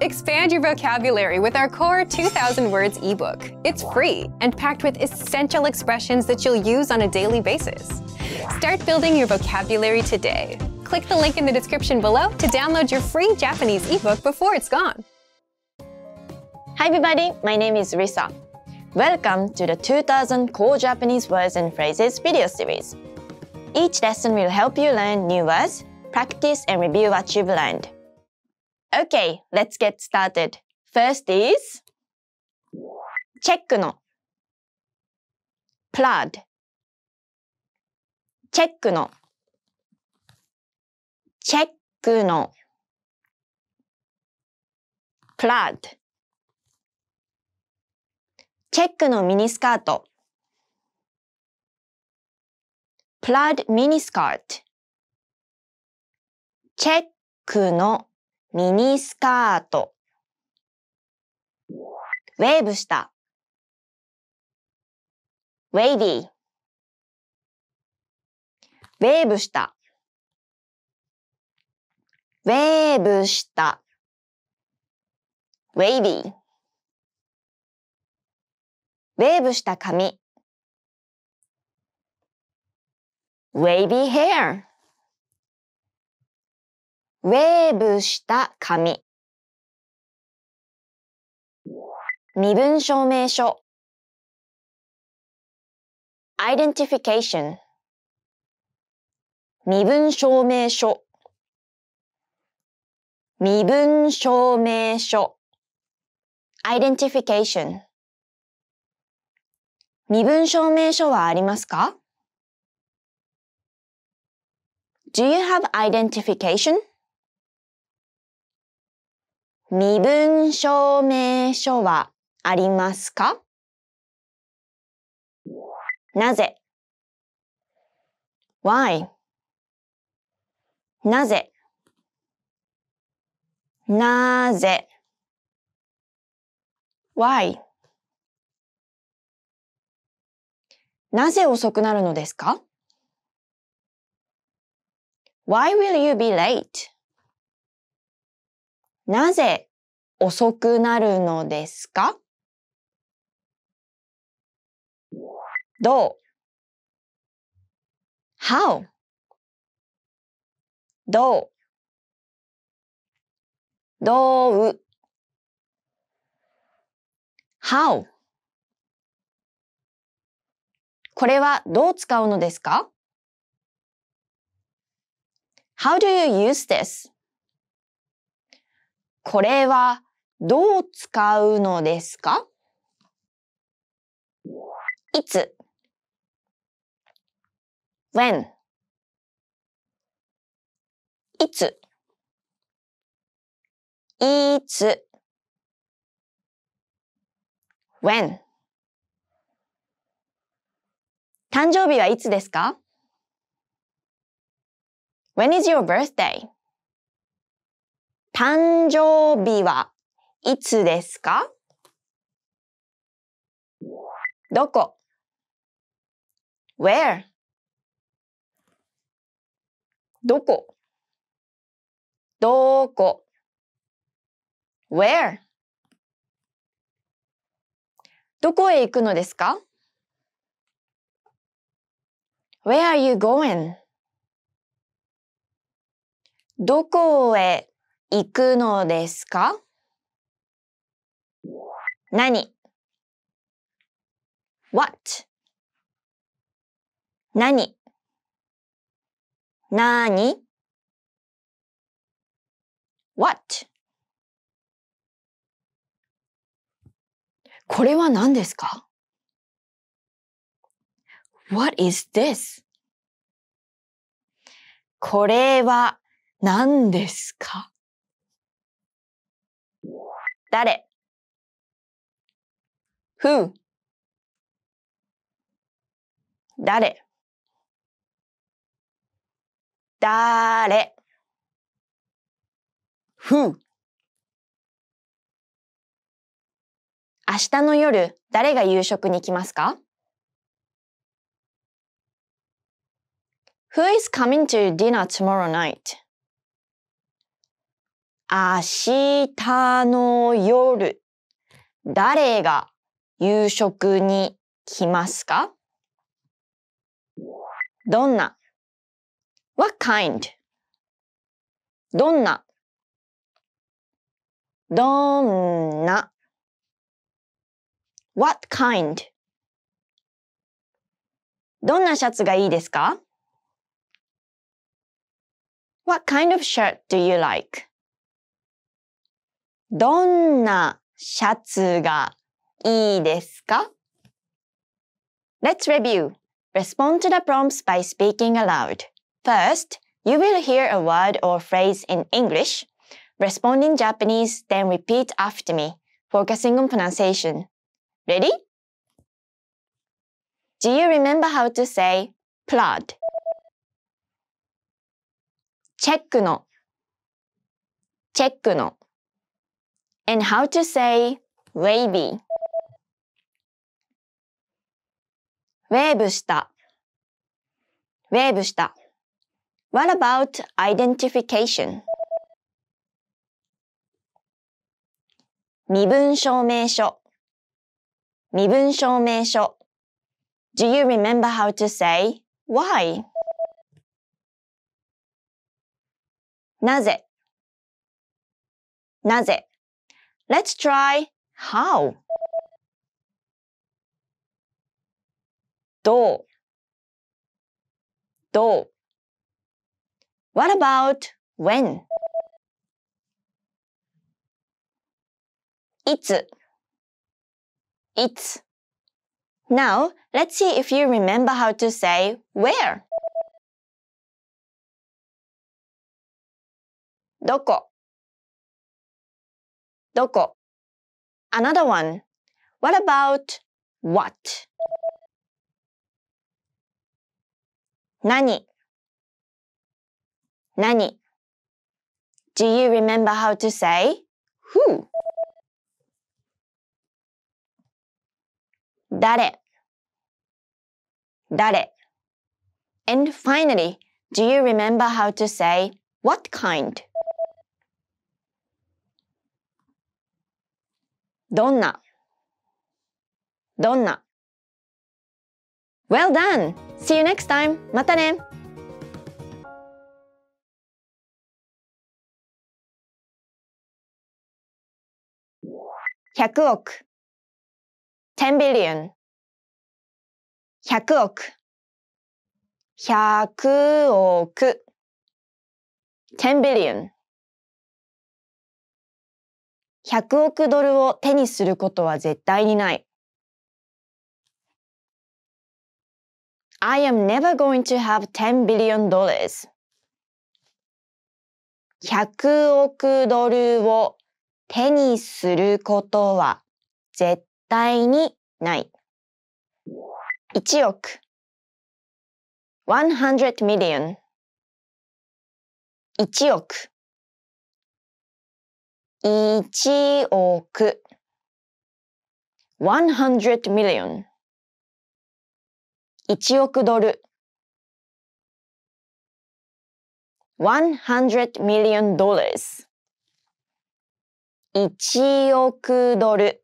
Expand your vocabulary with our core 2000 words ebook. It's free and packed with essential expressions that you'll use on a daily basis. Start building your vocabulary today. Click the link in the description below to download your free Japanese ebook before it's gone. Hi everybody, my name is Risa. Welcome to the 2000 Core Japanese Words and Phrases video series. Each lesson will help you learn new words, practice and review what you've learned. Okay, let's get started. First is チェックの plaid チェックのチェックの plaid チェックのミニスカート plaid ミニスカートチェックのミニスカート。ウェーブした。ウェイビー。ウェーブした。ウェーブした。ウェイビー。ウェーブした髪。ウェイビーヘア。ウェーブした紙。身分証明書。identification 身分証明書身分証明書 identification 身分証明書はありますか ?Do you have identification? 身分証明書はありますかなぜ ?why? なぜなぜ why? なぜ遅くなるのですか ?why will you be late? なぜ遅くなるのですかどう ?How? どうどう ?How? これはどう使うのですか ?How do you use this? これはどう使うのですかいつ when いついつ when 誕生日はいつですか ?When is your birthday? 誕生日はいつですかどこ ?Where? どこどこ ?Where? どこへ行くのですか ?Where are you going? どこへ行くのですか何 ?what? 何に ?what? これは何ですか ?what is this? これは何ですか誰 ?who 誰誰 who 明日の夜、誰が夕食に来ますか ?Who is coming to dinner tomorrow night? 明日の夜、誰が夕食に来ますかどんな ?What kind? どんなどんな ?What kind? どんなシャツがいいですか ?What kind of shirt do you like? どんなシャツがいいですか ?Let's review. Respond to the prompts by speaking aloud. First, you will hear a word or phrase in English. Respond in Japanese, then repeat after me, focusing on pronunciation. Ready? Do you remember how to say plot? チェックのチェックの and how to say wavy. ウェーブした。ウェーブした。What about identification? 身分証明書。身分証明書。Do you remember how to say why? なぜなぜ Let's try how. Do. Do. What about when? いつ It's. Now, let's see if you remember how to say where. どこ doko. Another one. What about what? Nani? Nani? Do you remember how to say who? Dare? Dare? And finally, do you remember how to say what kind? どんなどんな Well done! See you next time! またね100億10 billion 100億100億10 billion 100億ドルを手にすることは絶対にない。I am never going to have 10 billion dollars. 100億ドルを手にすることは絶対にない。1億100 million 1億一億 one hundred million 一億ドル one hundred million dollars 一億ドル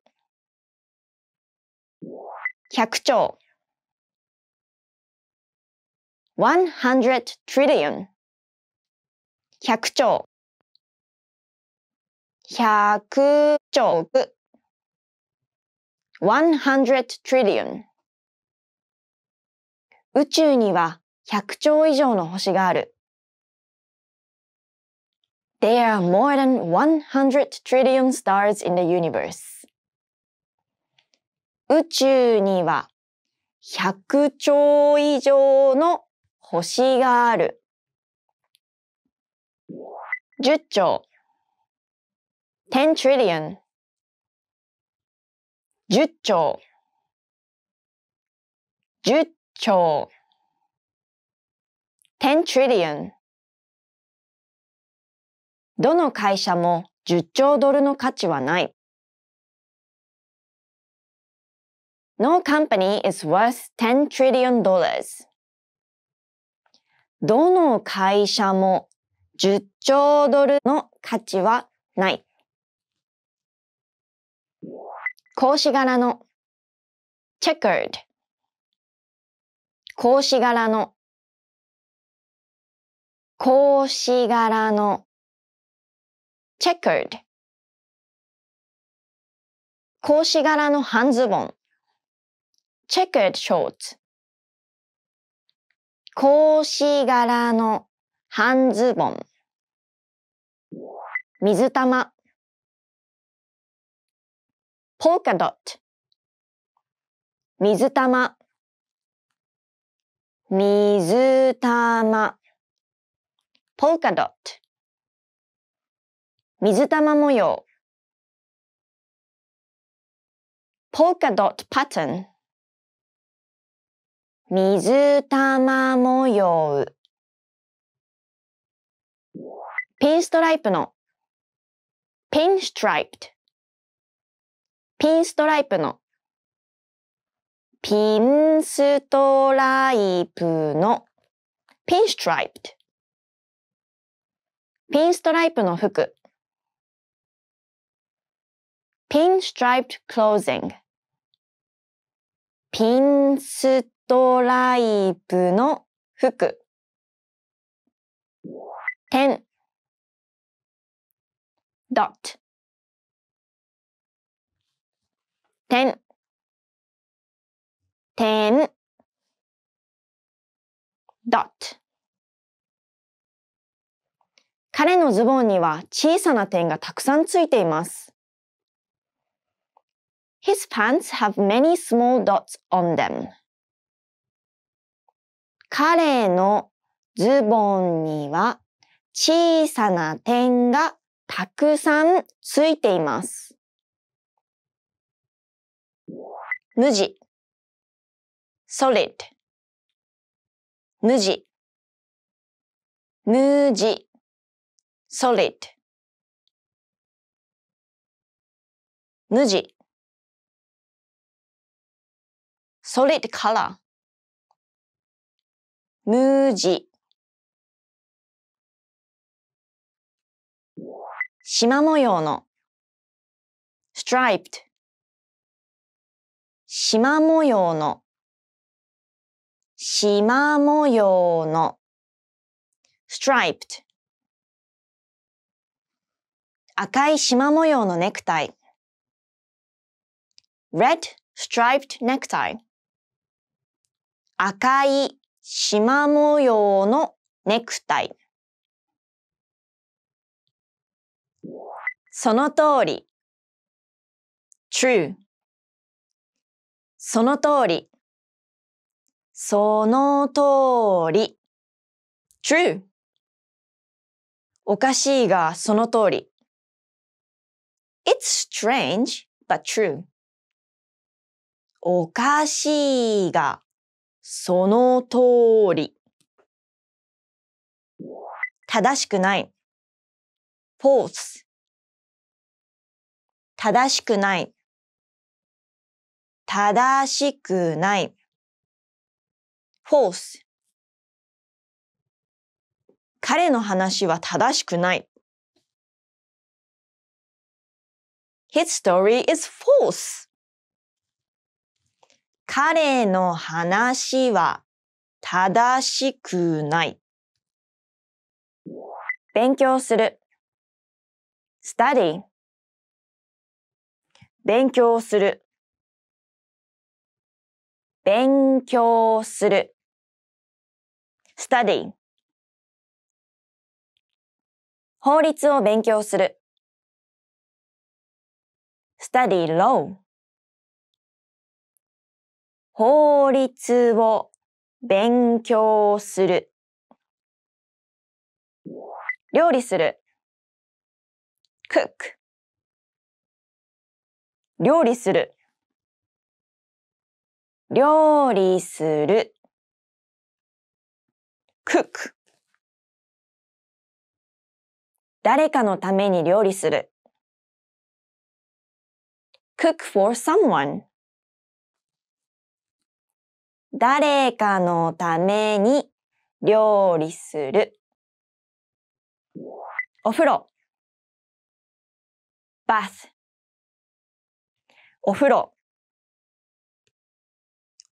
百兆 one hundred trillion 百兆100兆億100 trillion 宇宙には100兆以上の星がある。There are more than 100 trillion stars in the universe. 宇宙には100兆以上の星がある。10兆。10 trillion 1兆10兆10 trillion どの会社も10兆ドルの価値はない。No company is worth 10 trillion dollars. どの会社も10兆ドルの価値はない。格子柄の checkered 格子柄の格子柄の checkered 格子柄の半ズボン checkered shorts 格子柄の半ズボン水玉ポーカドット、水玉、水玉、ポーカドット、水玉模様、ポーカドットパターン、水玉模様、ピンストライプの、ピンストライプピンストライプのピンストライプのピンストライプピンストライプの服ピンストライプクロー t ン i ピンストライプの服点 dot 点点 dot 彼のズボンには小さな点がたくさんついています。His pants have many small dots on them. 彼のズボンには小さな点がたくさんついています。無地 solid 無地無地 solid 無地 solid color 無地縞模様の striped 縞模様の、縞模様の、striped 赤い縞模様のネクタイ red striped necktie 赤い縞模様のネクタイその通り true その通り。その通り。true おかしいがその通り。It's strange but true おかしいがその通り。正しくない。false 正しくない。正しくない。false 彼の話は正しくない。His story is false. 彼の話は正しくない。勉強する。study 勉強する。勉強する study 法律を勉強する study law 法律を勉強する料理する cook 料理する料理する cook 誰かのために料理する cook for someone 誰かのために料理するお風呂 bath お風呂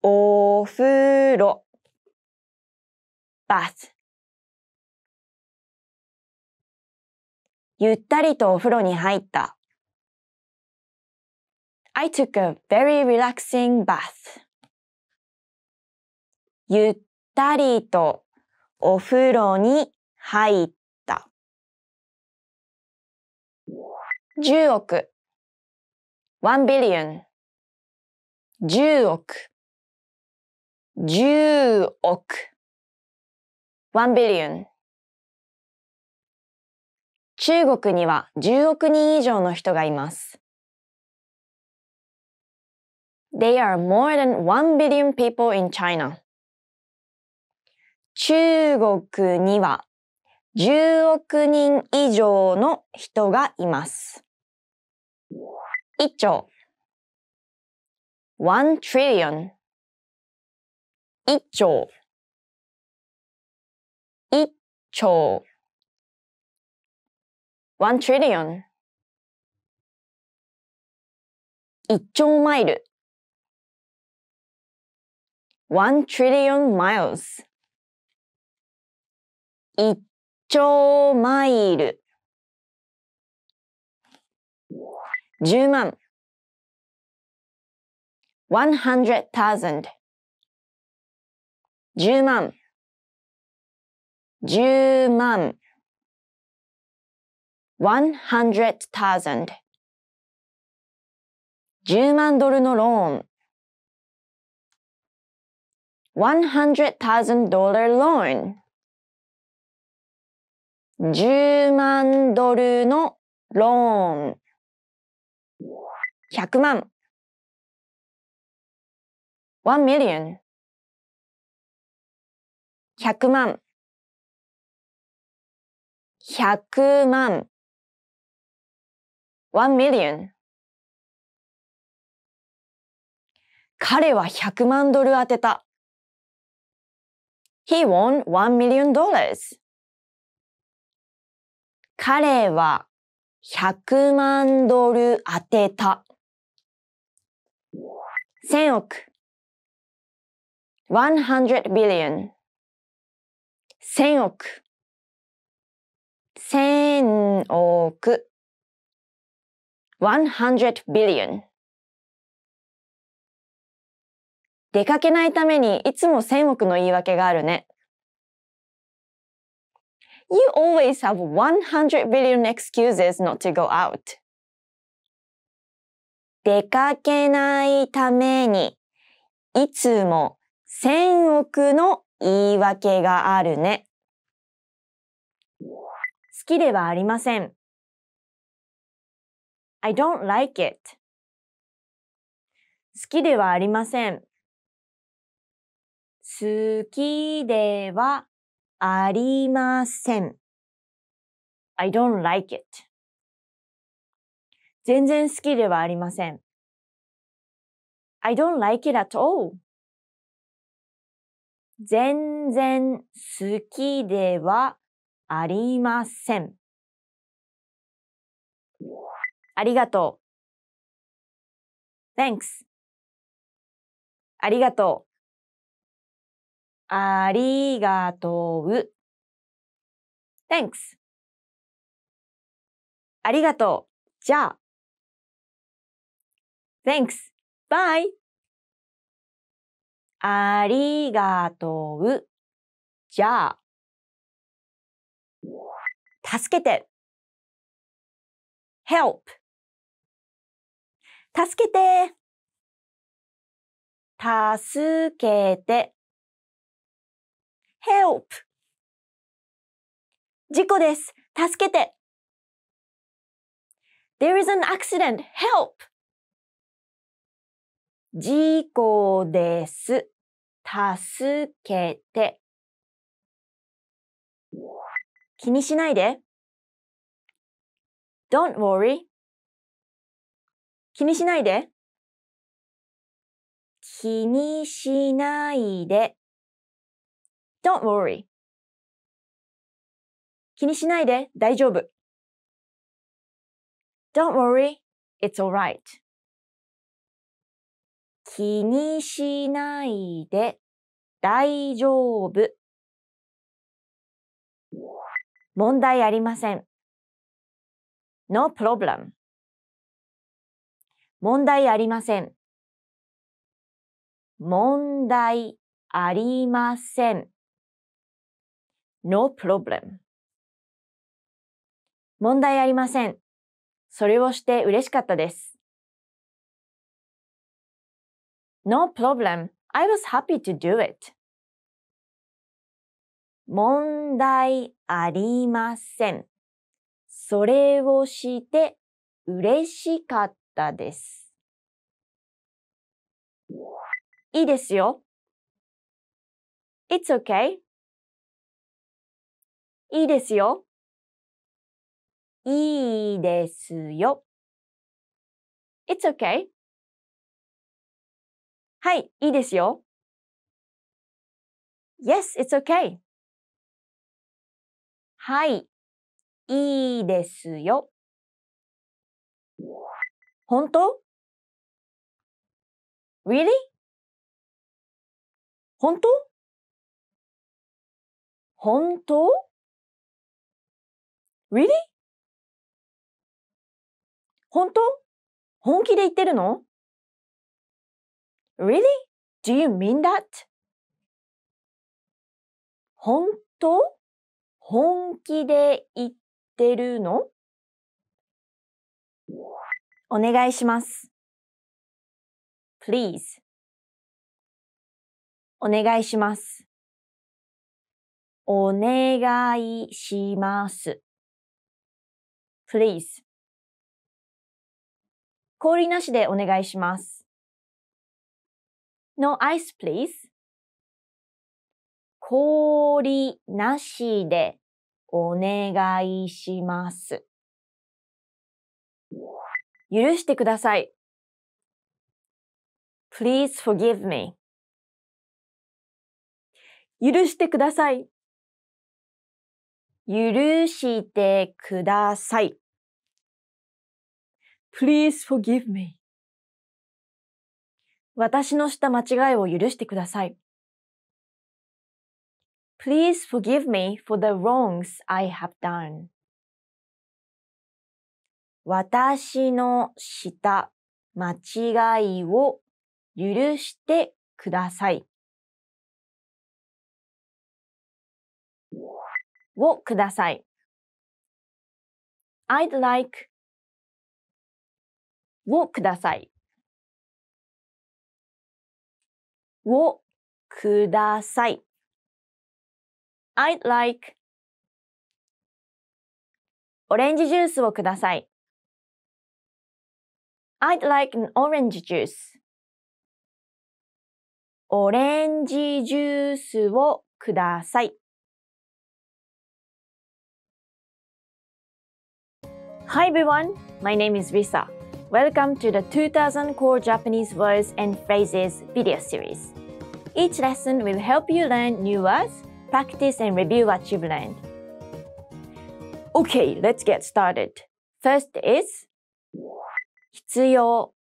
お風呂バスゆったりとお風呂に入った I took a very relaxing bath ゆったりとお風呂に入った10億1 billion 10億10億1 billion 中国には10億人以上の人がいます。They are more than 1 billion people in China. 中国には10億人以上の人がいます。1兆1 trillion 一丁一兆 one trillion 一兆マイル one trillion miles 一兆マイル10万 one hundred thousand 万、十万 hundred 万 h o u s a n d 十万ドルのローン thousand dollar loan、十万ドルのローン百万、o 万 e million 100万100万 one million 彼は100万ドル当てた。He won one million dollars. 彼は100万ドル当てた。1000億 r e d billion 千億千億 one hundred billion 出かけないためにいつも千億の言い訳があるね。You always have 100 billion excuses not to go out. 出かけないためにいつも千億の言い訳があるね。好きではありません。I don't like it. 好きではありません。好きではありません。I don't like it. 全然好きではありません。I don't like it at all. 全然好きではありません。ありがとう。Thanks. ありがとう。ありがとう。Thanks. ありがとう。じゃあ。Thanks. Bye. ありがとう。じゃあ。助けて。help. 助けて。助けて。help. 事故です。助けて。There is an accident. Help. 事故です。助けて。気にしないで。Don't worry. 気にしないで。気にしないで。Don't worry. 気にしないで大丈夫。Don't worry, it's alright. 気にしないで大丈夫。問題ありません。No problem. 問題ありません。問題ありません。No problem. 問題ありません。それをして嬉しかったです。No problem. I was happy to do it. 問題ありません。それをして嬉しかったです。いいですよ。It's okay. いいですよ。いいですよ。It's okay. はい、いいですよ。Yes, it's okay. はい、いいですよ。本当 ?Really? 本当本当 ?Really? 本当本気で言ってるの Really? Do you mean that? 本当本気で言ってるのお願いします。please お願いします。お願いします。please 氷なしでお願いします。No ice, please. 氷なしでお願いします。許してください。Please forgive me. 許してください。許してください。Please forgive me. 私のした間違いを許してください。Please forgive me for the wrongs I have done. 私のした間違いを許してください。をください。I'd like をください。をください。I'd like オレンジジュースをください。I'd like an orange juice. オレンジジュースをください。Hi everyone, my name is Risa. Welcome to the 2000 Core Japanese Words and Phrases video series. Each lesson will help you learn new words, practice and review what you've learned. Okay, let's get started. First is 必要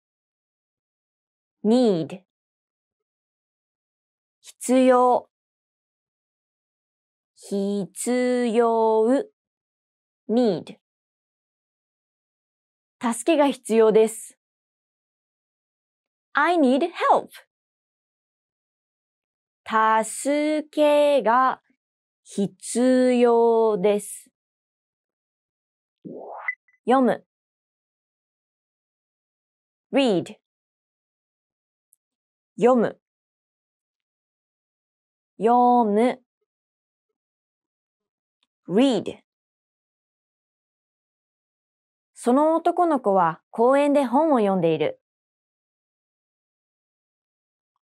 need 必要必要 need 助けが必要です。I need help. 助けが必要です。読む read 読む読む read その男の子は公園で本を読んでいる。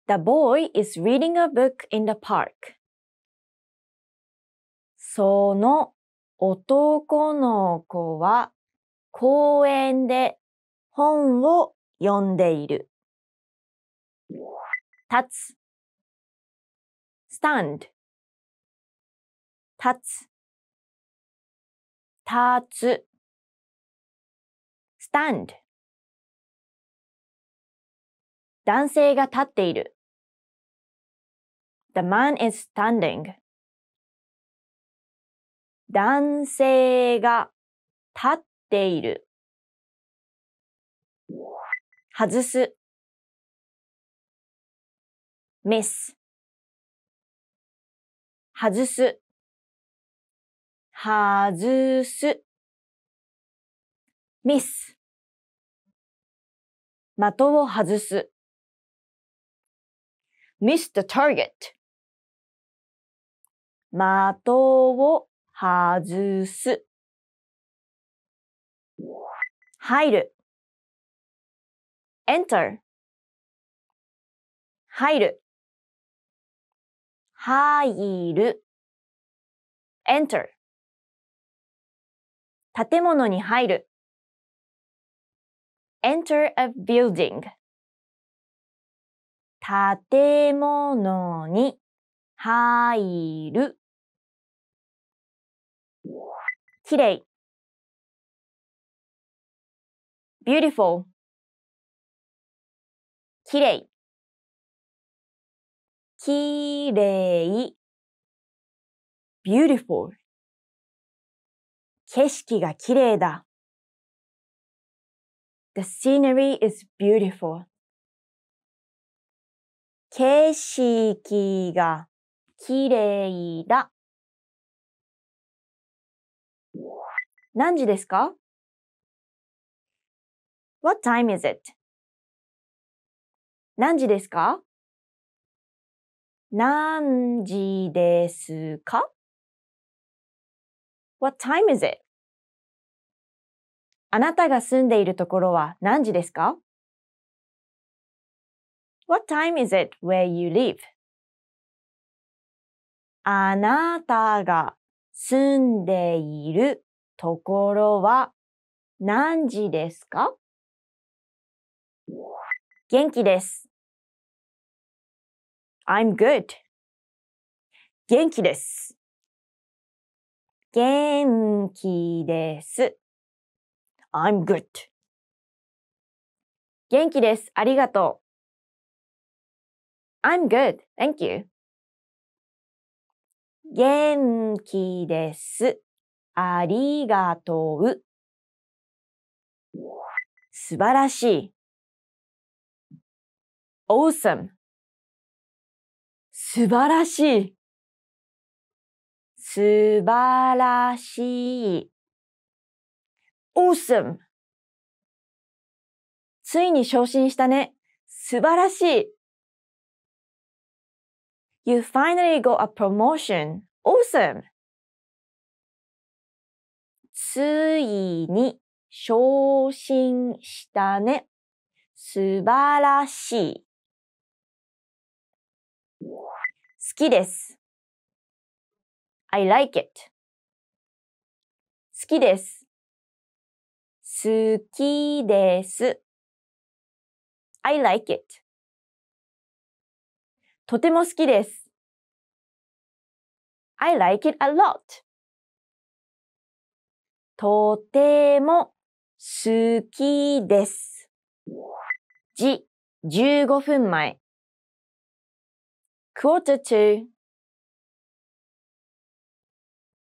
The boy is reading a book in the park. その男の子は公園で本を読んでいる。立つ stand 立つ立つ stand 男性が立っている。The man is standing. 男性が立っている。外す。ミス。外す。外す。ミス。的を外す。miss the target 的を外す。入る。enter 入る。入る。enter 建物に入る。enter a building 建物に入るきれい beautiful きれいきれい beautiful 景色がきれいだ The scenery is beautiful. 景色がきれいだ。何時ですか ?What time is it? 何時ですか何時ですか ?What time is it? あなたが住んでいるところは何時ですか ?What time is it where you live? あなたが住んでいるところは何時ですか元気です。I'm good. 元気です。元気です。I'm good. 元気です。ありがとう。I'm good. Thank you. 元気です。ありがとう。素晴らしい。awesome 素晴らしい。素晴らしい。awesome! ついに昇進したね。素晴らしい You finally got a promotion. Awesome! ついに昇進したね。素晴らしい。好きです。I like it. 好きです。好きです。I like it. とても好きです。I like it a lot. とても好きです。時、15分前。quarter to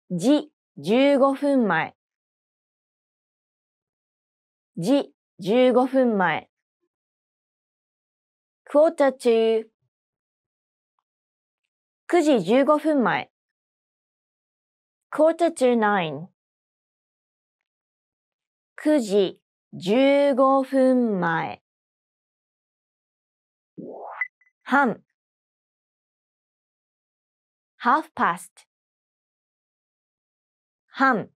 時、15分前。じ、15分前。quarter to 9時15分前。quarter to 9 9時15分前。半 half past 半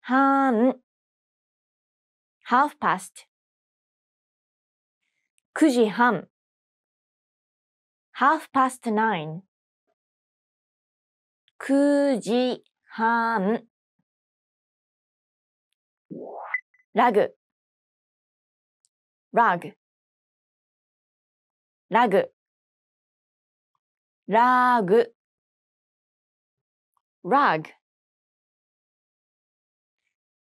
半 half past 9時半 half past nine 9時半ラグラグラグラグラグ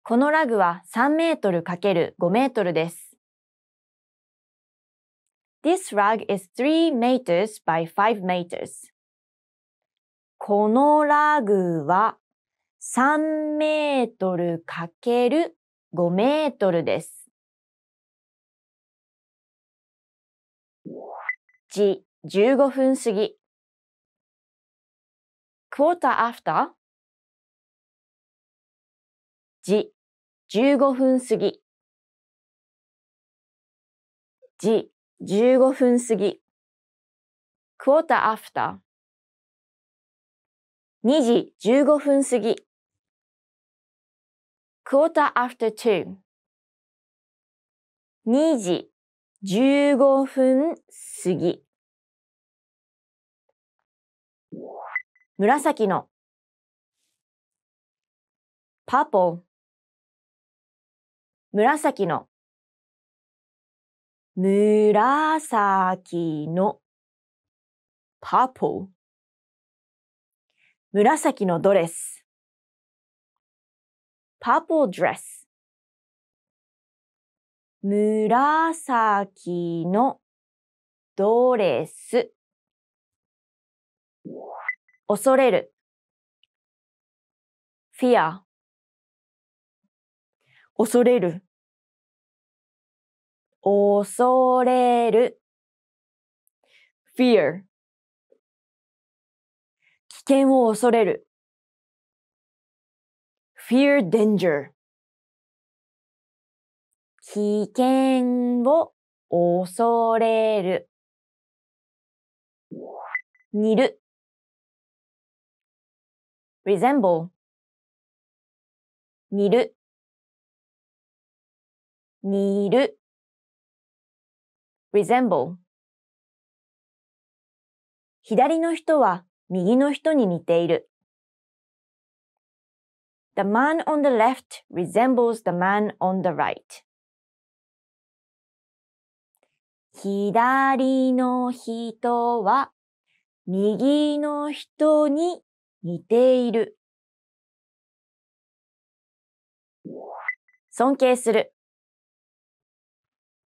このラグは3メートル ×5 メートルです。This rug is 3 meters by 5 meters. このラグは3メートル ×5 メートルです。時15分過ぎ。quarter after 時15分過ぎ。時、15分過ぎ。quarter after。2時15分過ぎ。quarter after two。2時15分過ぎ。紫の。purple。紫の紫のパープル紫のドレスパープルドレス紫のドレス恐れる fear 恐れる。恐れる。fear 危険を恐れる。fear danger 危険を恐れる。似る。resemble 似る。似る resemble 左の人は右の人に似ている。The man on the left resembles the man on the right. 左の人は右の人に似ている。尊敬する。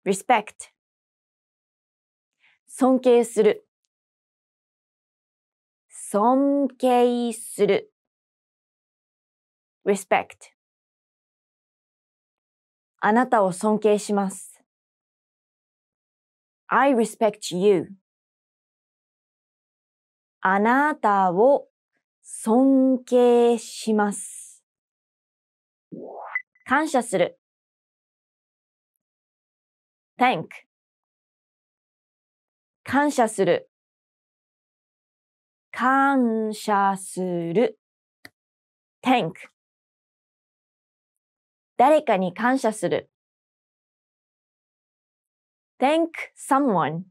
respect 尊敬する尊敬する respect あなたを尊敬します I respect you あなたを尊敬します。感謝する。thank 感謝する感謝する thank 誰かに感謝する thank someone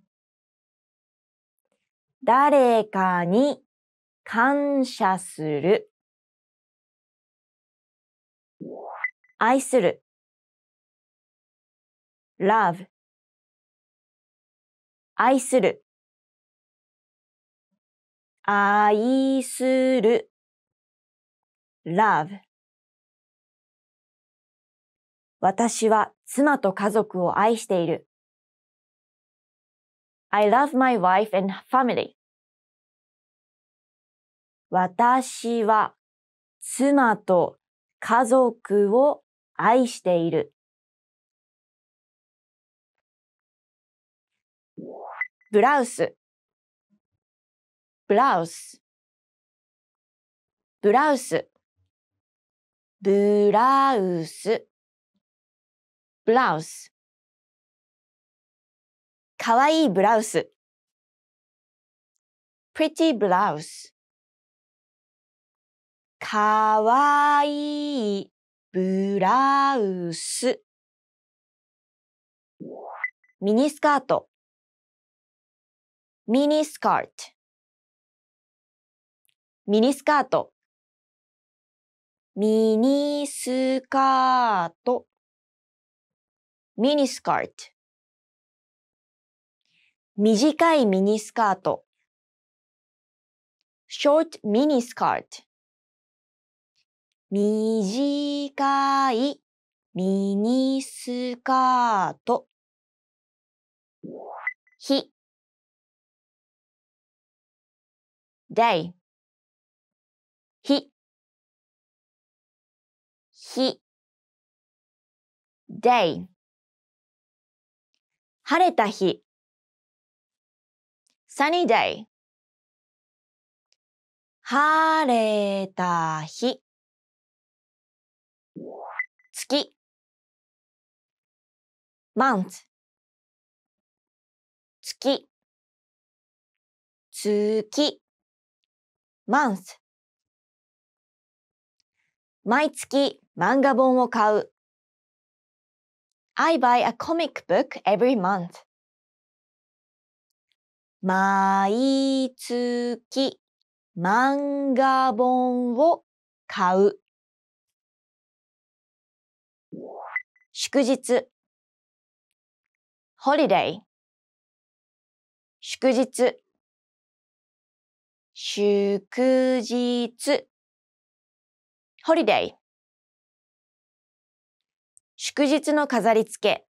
誰かに感謝する。愛する。love 愛する。愛する。love 私は妻と家族を愛している。I love my wife and family. 私は妻と家族を愛している。ブラウス、ブラウス、ブラウス、ブラウス、ブラウス。かわいいブラウス。pretty blouse かわいいブラウスミニスカートミニスカート。ミニスカート。ミニスカート。ミニスカート。短いミニスカート。short mini skirt 短いミニスカート。day 日日 day 晴れた日 sunny day 晴れた日月 month 月月 month 毎月漫画本を買う I buy a comic book every month 毎月漫画本を買う祝日 holiday 祝日祝日 holiday 祝日の飾り付け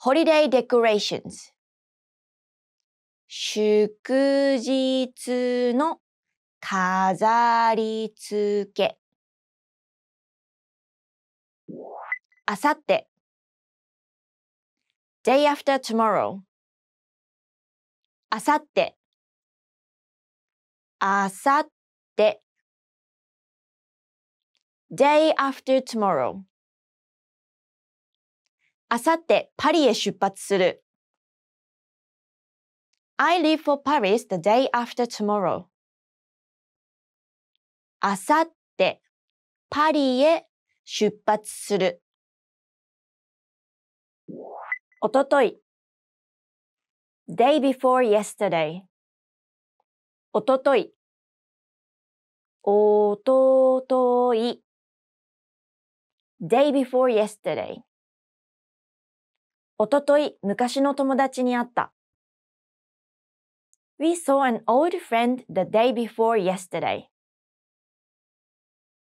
holiday decorations 祝日の飾り付けあさって day after tomorrow あさってあさって day after tomorrow あさってパリへ出発する I leave for Paris the day after tomorrow あさってパリへ出発するおととい day before yesterday おととい、おととい、day before yesterday。おととい、昔の友達に会った。We saw an old friend the day before yesterday.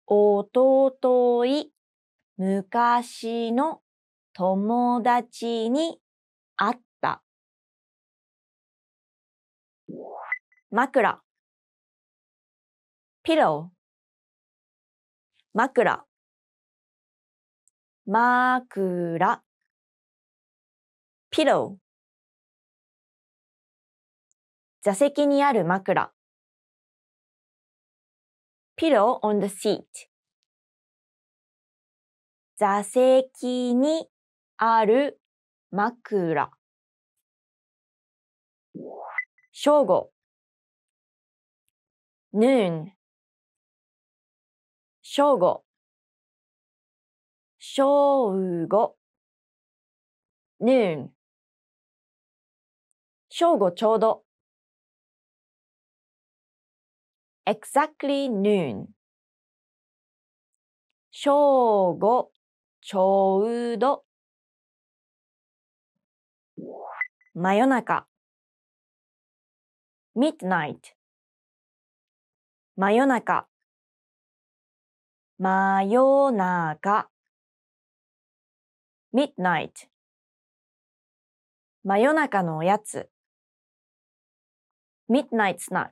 おととい、昔の友達に会っ枕 pillow 枕枕 pillow 座席にある枕 pillow on the seat 座席にある枕正午 noon 正午正午 noon 正午ちょうど exactly noon 正午ちょうど真夜中 midnight 真夜中真夜中 midnight 真夜中のおやつ midnight snack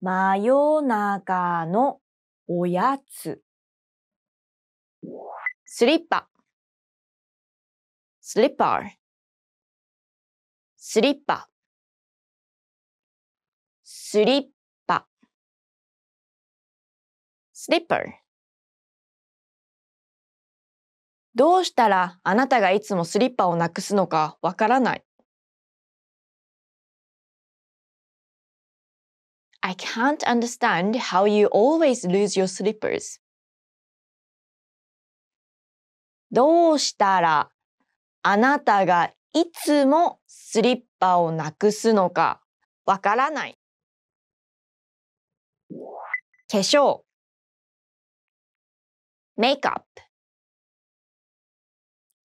真夜中のおやつスリッパスリッパースリッパースリッパスリッパどうしたらあなたがいつもスリッパをなくすのかわからない I can't understand how you always lose your slippers. どうしたらあなたがいつもスリッパをなくすのかわからない。化粧 makeup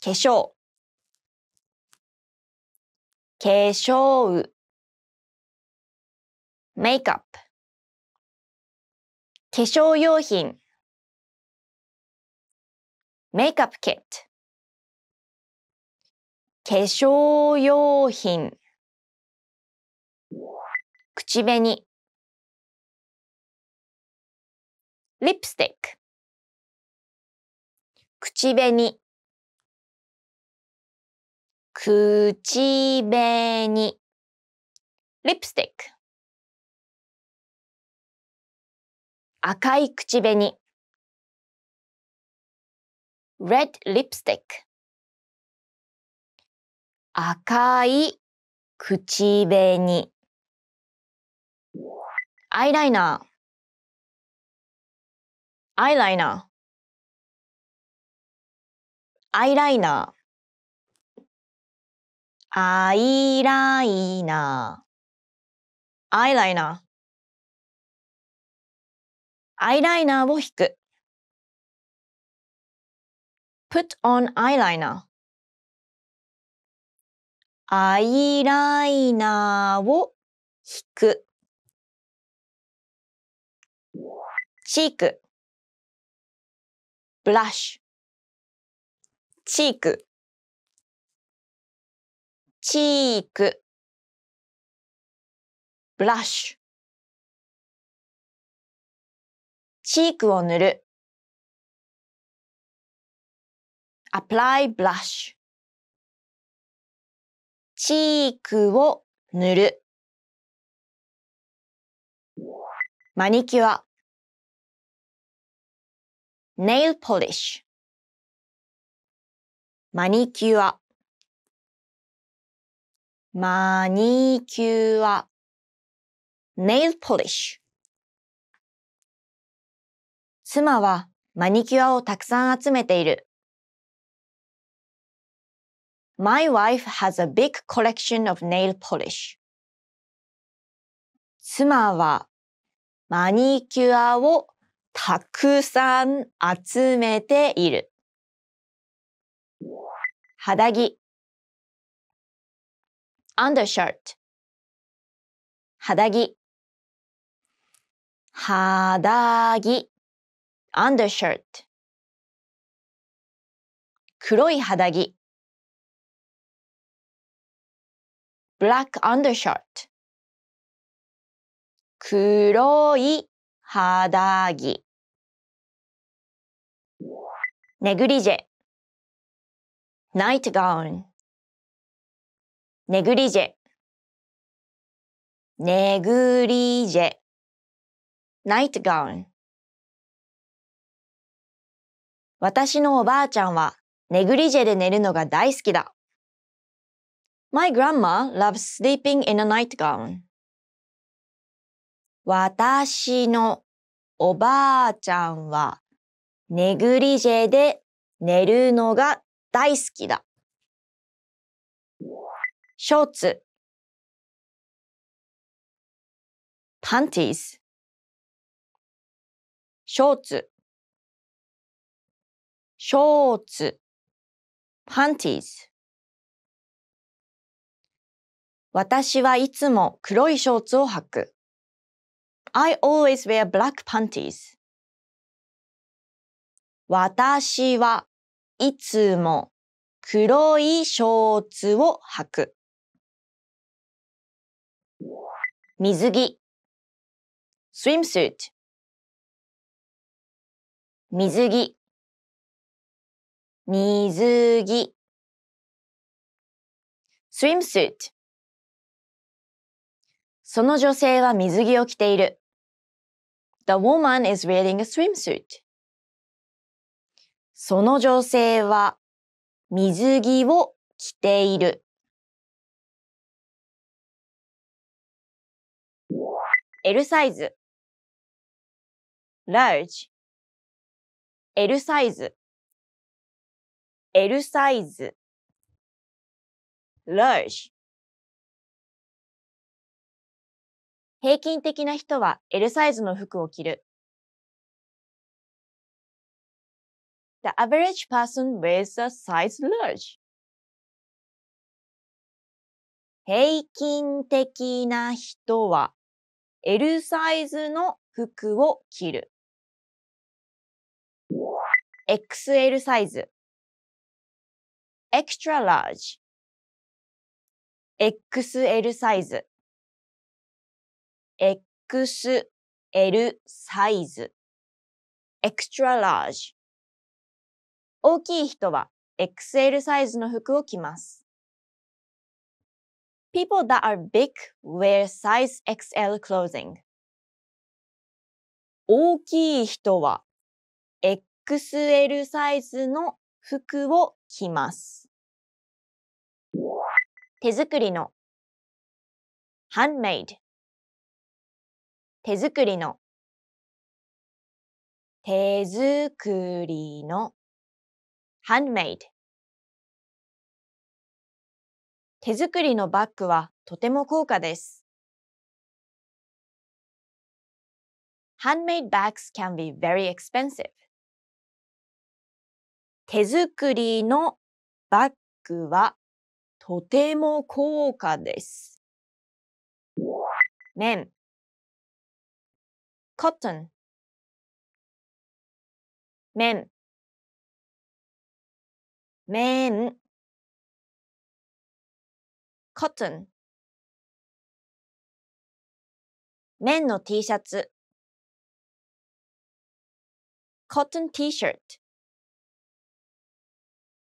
化粧化粧 makeup 化粧用品 makeup kit 化粧用品口紅 lipstick 口紅口紅 lipstick 赤い口紅 red lipstick 赤い口紅アイライナーアイライナー。アイライナー。アイライナー。アイライナー。アイライナーを引く。put on eyeliner アイライナーを引く。チーク。ブラッシュ、チーク、チーク、ブラッシュ、チークを塗る、アプライブラッシュ、チークを塗る、マニキュア、nail polish マニキュアマニキュア nail polish 妻はマニキュアをたくさん集めている。My wife has a big collection of nail polish. 妻はマニキュアをたくさん集めている。肌着 undershirt 肌着肌着 undershirt 黒い肌着 black undershirt 黒い肌着ネグリジェナイトガウンネグリジェネグリジェナイトガウン私のおばあちゃんはネグリジェで寝るのが大好きだ。My grandma loves sleeping in a nightgown. 私のおばあちゃんはネグリジェで寝るのが大好きだ。ショーツパンティーズ。ショーツショーツパンティーズ。私はいつも黒いショーツを履く。I always wear black panties. 私はいつも黒いショーツを履く。水着。スイムスーツ。水着。水着。スイムスーツ。その女性は水着を着ている。The woman is wearing a swimsuit. その女性は水着を着ている。L サイズ large L サイズ L サイズ large 平均的な人は L サイズの服を着る。The average person wears a size large. 平均的な人は L サイズの服を着る。XL サイズ extra large XL サイズ XL サイズ extra large 大きい人は XL サイズの服を着ます。People that are big wear size XL clothing. 大きい人は XL サイズの服を着ます。手作りの handmade 手作りの手作りの handmade 手作りのバッグはとても高価です。handmade bags can be very expensive. 手作りのバッグはとても高価です。綿 cotton 綿綿 cotton 綿の T シャツ cotton t-shirt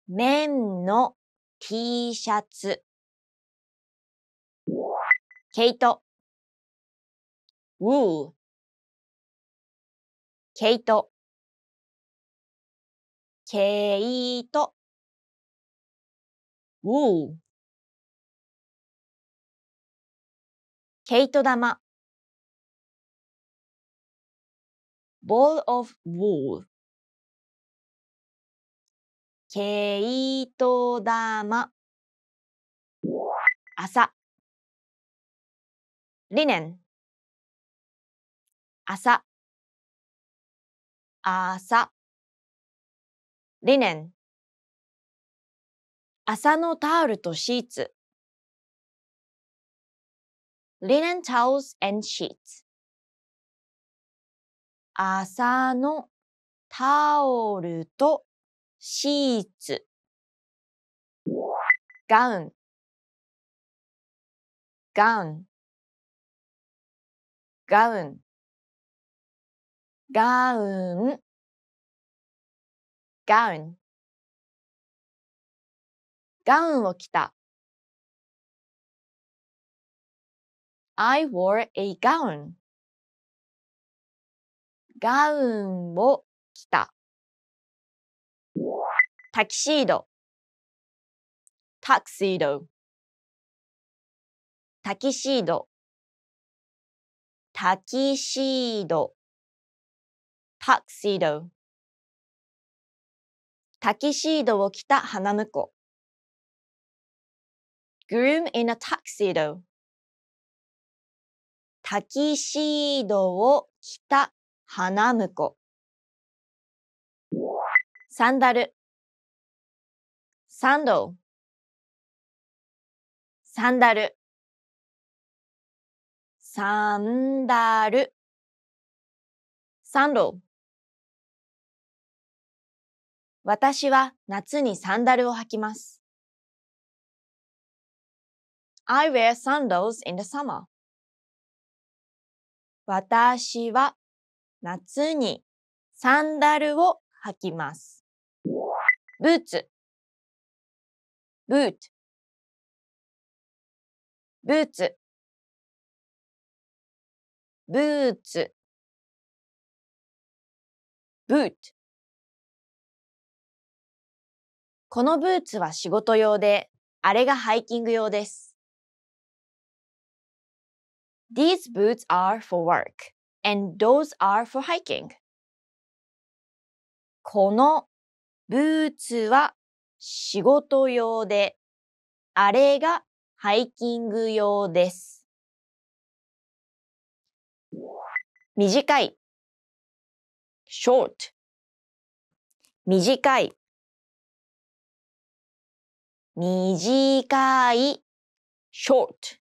綿の T シャツ毛糸 wool 毛糸毛糸ウォー毛糸玉 Ball of wool 毛糸玉朝リネン朝朝リネン朝のタオルとシーツ linen towels and sheets 朝のタオルとシーツガウンガウンガウンガウンガウンガウンを着た。I wore a gown. ガウンを着た。タキシード。タキシード。タキシード。タキシード。タシード。タキシードを着た花婿。groom in a tuxedo タキシードを着た花婿サンダルサンドサンダルサンダルサンド私は夏にサンダルを履きます。I wear sandals in the summer. 私は夏にサンダルを履きます。ブーツ、ブーツ、ブーツ、ブーツ、ブーツ。このブーツは仕事用で、あれがハイキング用です。These boots are for work and those are for hiking. このブーツは仕事用で、あれがハイキング用です。短い short 短い短い short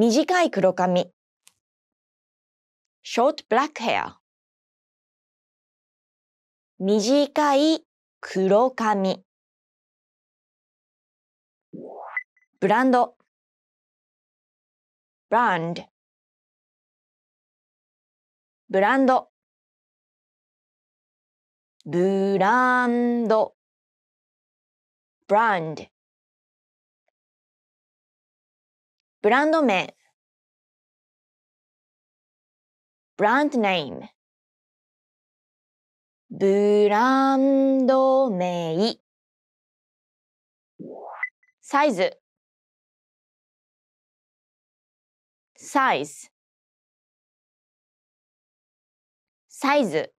短い黒髪 short black hair 短い黒髪ブランドブランドブランドブランドブランド名ブランドネームブランド名サイズサイズサイズ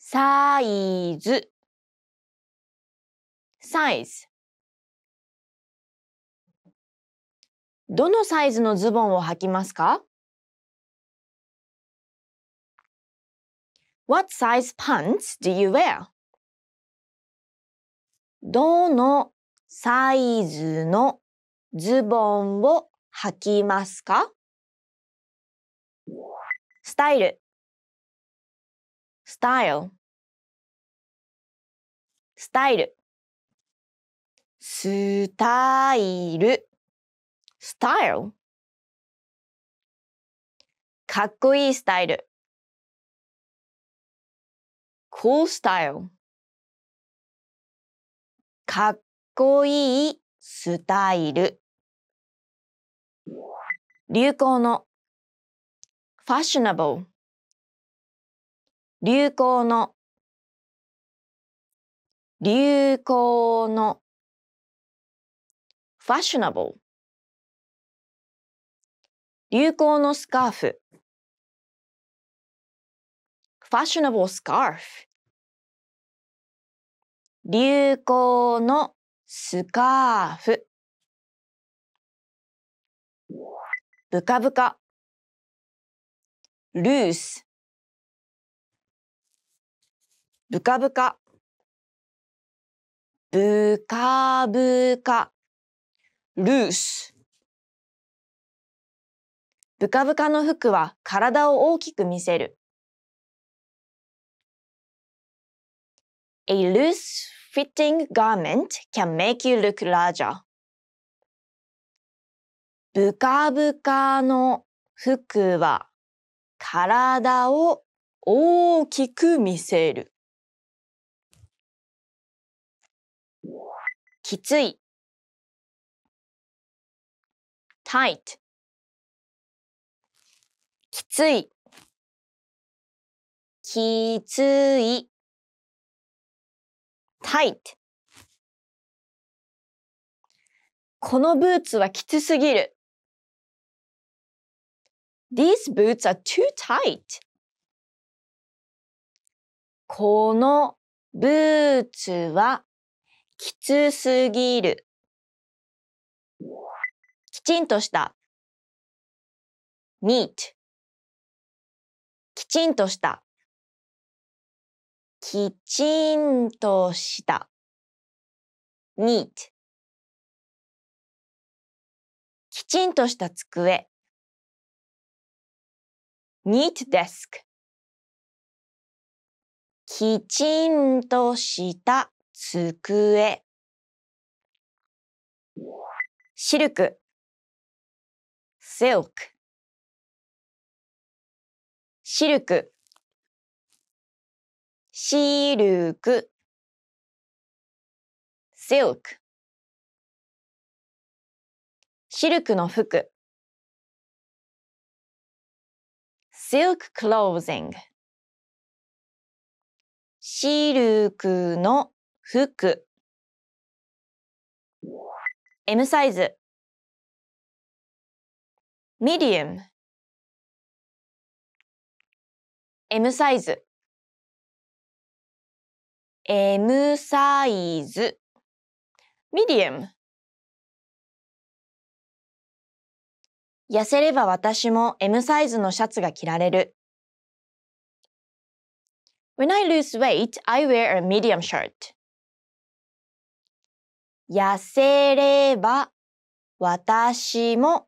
サイズサイズどのサイズのズボンを履きますか ?What size pants do you wear? どのサイズのズボンを履きますかスタイルスタイルスタイルスタイル style かっこいいスタイル cool style かっこいいスタイル流行の fashionable 流行の流行の fashionable 流行のスカーフ fashionable scarf 流行のスカーフブカブカ loose ブカブカブカブー loose ブカブカの服は体を大きく見せる。A loose fitting garment can make you look larger. ブカブカの服は体を大きく見せる。きつい tight きつい、きつい、tight。このブーツはきつすぎる。These boots are too tight. このブーツはきつすぎる。きちんとした。neat ちんとした。きちんとした。neat きちんとした机 neat desk きちんとした机シルク silk シルク、シルク、シルク。シルクの服。silk c l o ング。i n g シルクの服 M サイズ medium M サイズ M サイズ medium 痩せれば私も M サイズのシャツが着られる。When I lose weight, I wear a medium shirt. 痩せれば私も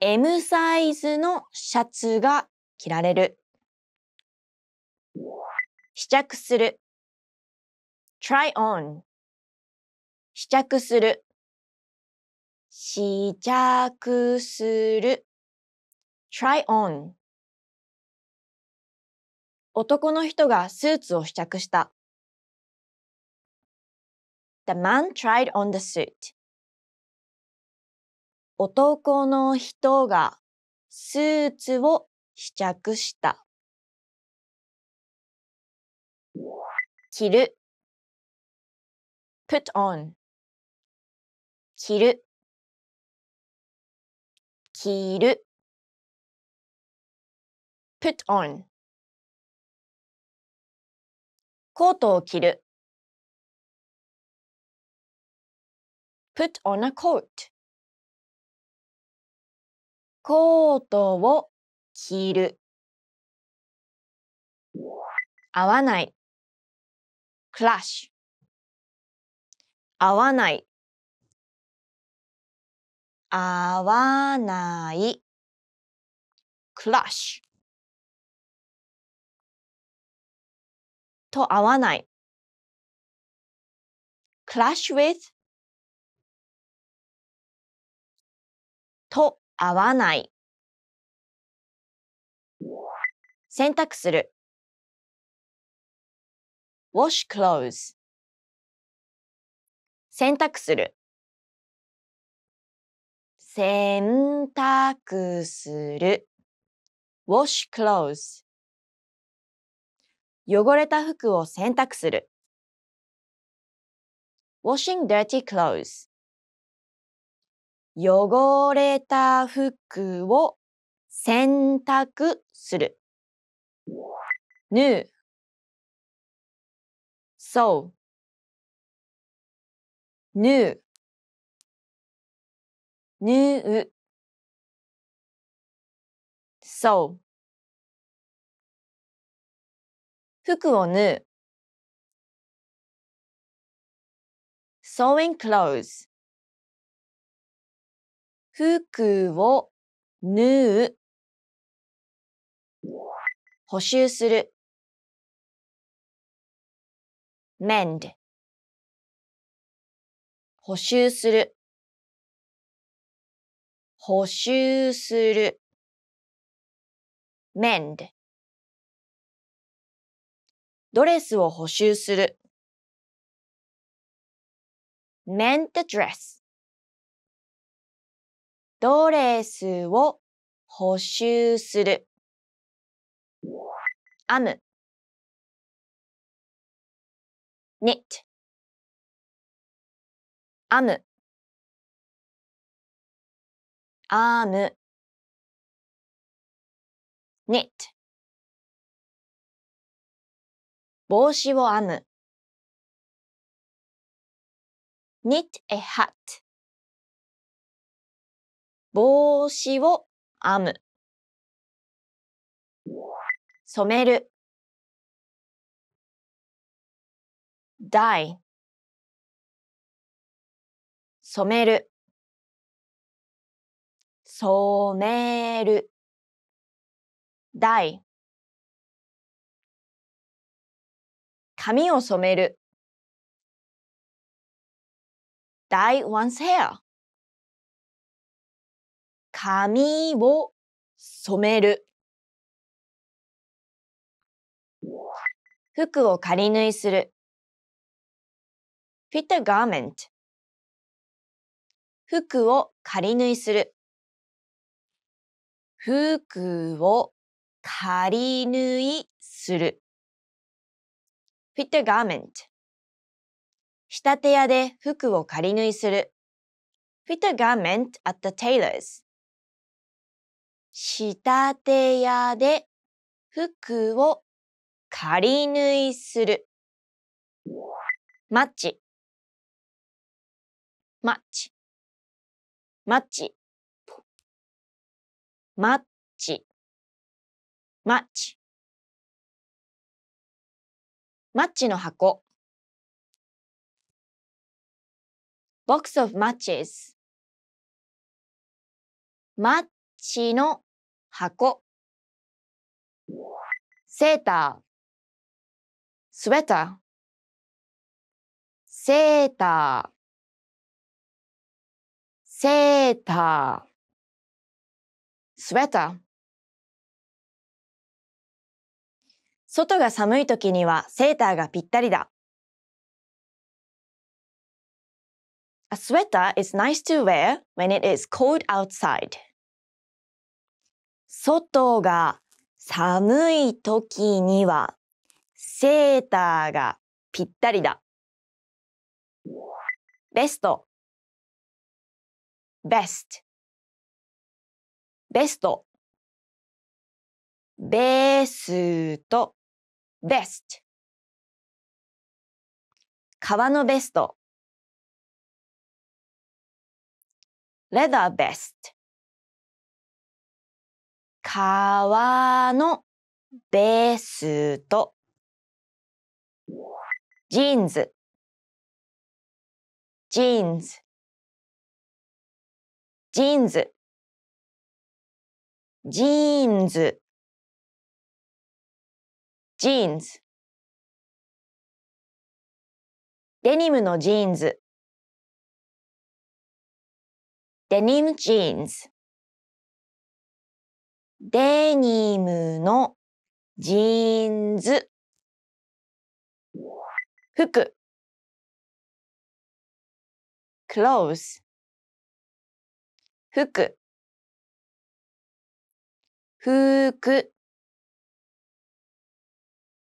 M サイズのシャツが着られる。試着する try on 試着する試着する try on 男の人がスーツを試着した The man tried on the suit 男の人がスーツを試着した着る put on 着る着る put on コートを着る put on a coat コートを着る合わない clash 合わない。合わない。clash と合わない。clash with と合わない。選択する。wash clothes 洗濯する洗濯する wash clothes 汚れた服を洗濯する washing dirty clothes 汚れた服を洗濯する n e so new new so 服を縫う sewing clothes 服を縫う補修する mend 補修する補修する mend ドレスを補修する mend the dress ドレスを補修する。編む。knit 編む編む knit 帽子を編む knit a hat 帽子を編む染める dye 染める染める dye 髪を染める dye one's hair 髪を染める服を仮縫いする fit a garment 服を仮縫いする服を仮縫いする fit a garment 仕立て屋で服を仮縫いする fit a garment at the tailor's 仕立て屋で服を仮縫いするマッチマッチ、マッチ、マッチ、マッチ。マッチの箱。box of matches マッチの箱セータースウェターセーターセーター、スウェター。外が寒い時にはセーターがぴったりだ。A sweater is nice to wear when it is cold outside. 外が寒い時にはセーターがぴったりだ。ベスト best ベストベースとベスト革のベストレザーベスト r 革のベースとジーンズジーンズジーンズジーンズジーンズデニムのジーンズデニムジーンズデニムのジーンズ服クロー t 服服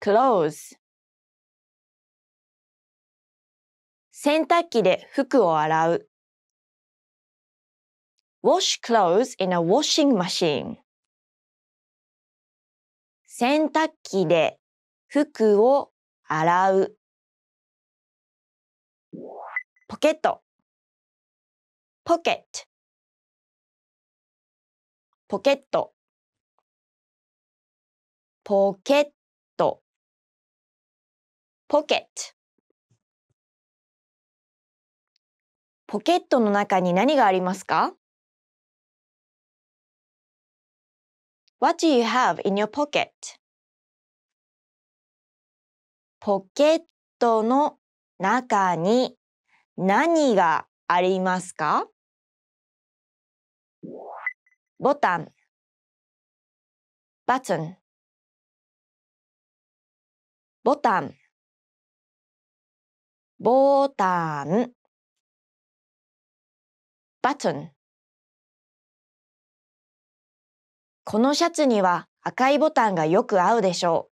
clothes 洗濯機で服を洗う wash clothes in a washing machine 洗濯機で服を洗うポケットポケットポケットポケットポケットポケットの中に何がありますか ?What do you have in your pocket? ポケットの中に何がありますかボタンバツンボタンボタンバツンこのシャツには赤いボタンがよく合うでしょ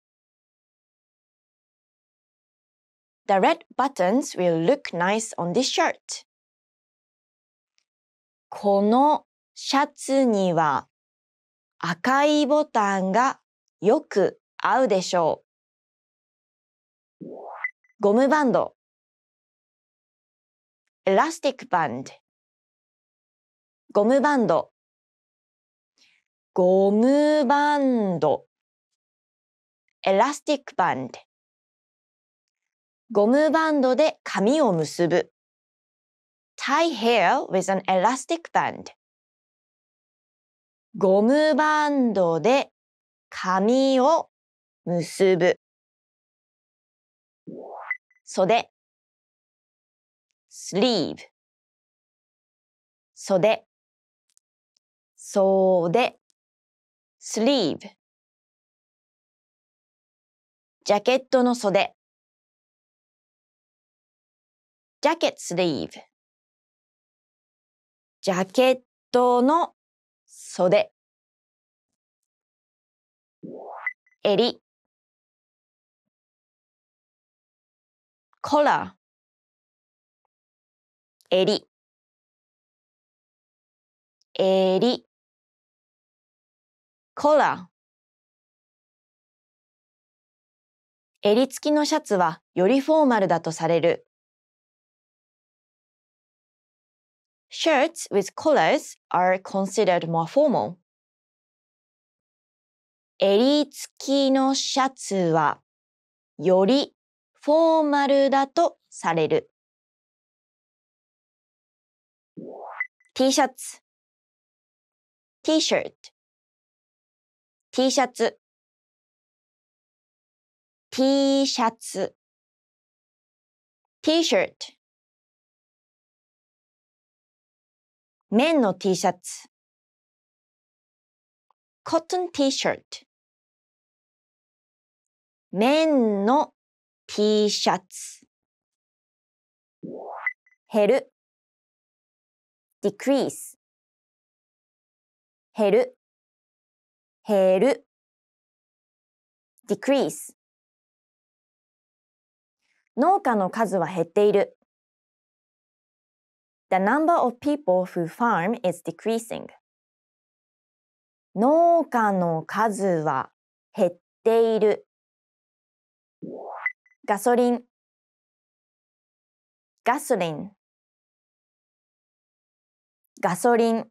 う。The red buttons will look nice on this shirt. このシャツには赤いボタンがよく合うでしょう。ゴムバンド。エラスティックバンド。ゴムバンド。ゴムバンド。エラスティックバンド。ゴムバンドで髪を結ぶ。tie hair with an elastic band. ゴムバンドで髪を結ぶ。袖スリーブ。袖袖スリーブ。ジャケットの袖ジャケットスリーブ。ジャケットの袖襟コラ襟襟コラ襟付きのシャツはよりフォーマルだとされる Shirts with collars are considered more formal. 襟付きのシャツはよりフォーマルだとされる。T シャツ T シャツ T シャツ T シャツ T シャツ綿の T シャツ cotton T シャツ綿の T シャツ減る decrease 減る減る decrease 農家の数は減っている The number of people who farm is decreasing. 農家の数は減っている。ガソリン、ガソリン、ガソリン、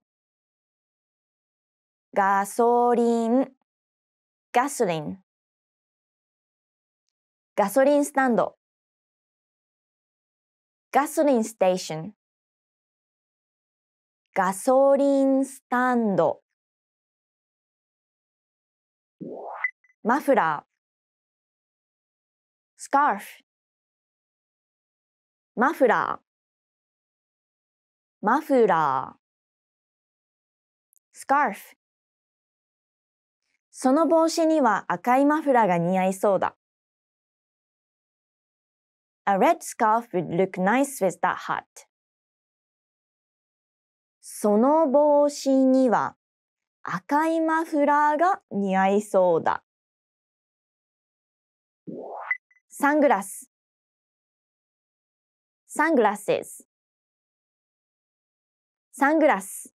ガソリン、ガソリン、ガソリンスタンド、ガソリンステーション。ガソリンスタンドマフラースカーフマフラーマフラースカーフその帽子には赤いマフラーが似合いそうだ。A red scarf would look nice with that hat. その帽子には赤いマフラーが似合いそうだ。サングラスサングラスサングラス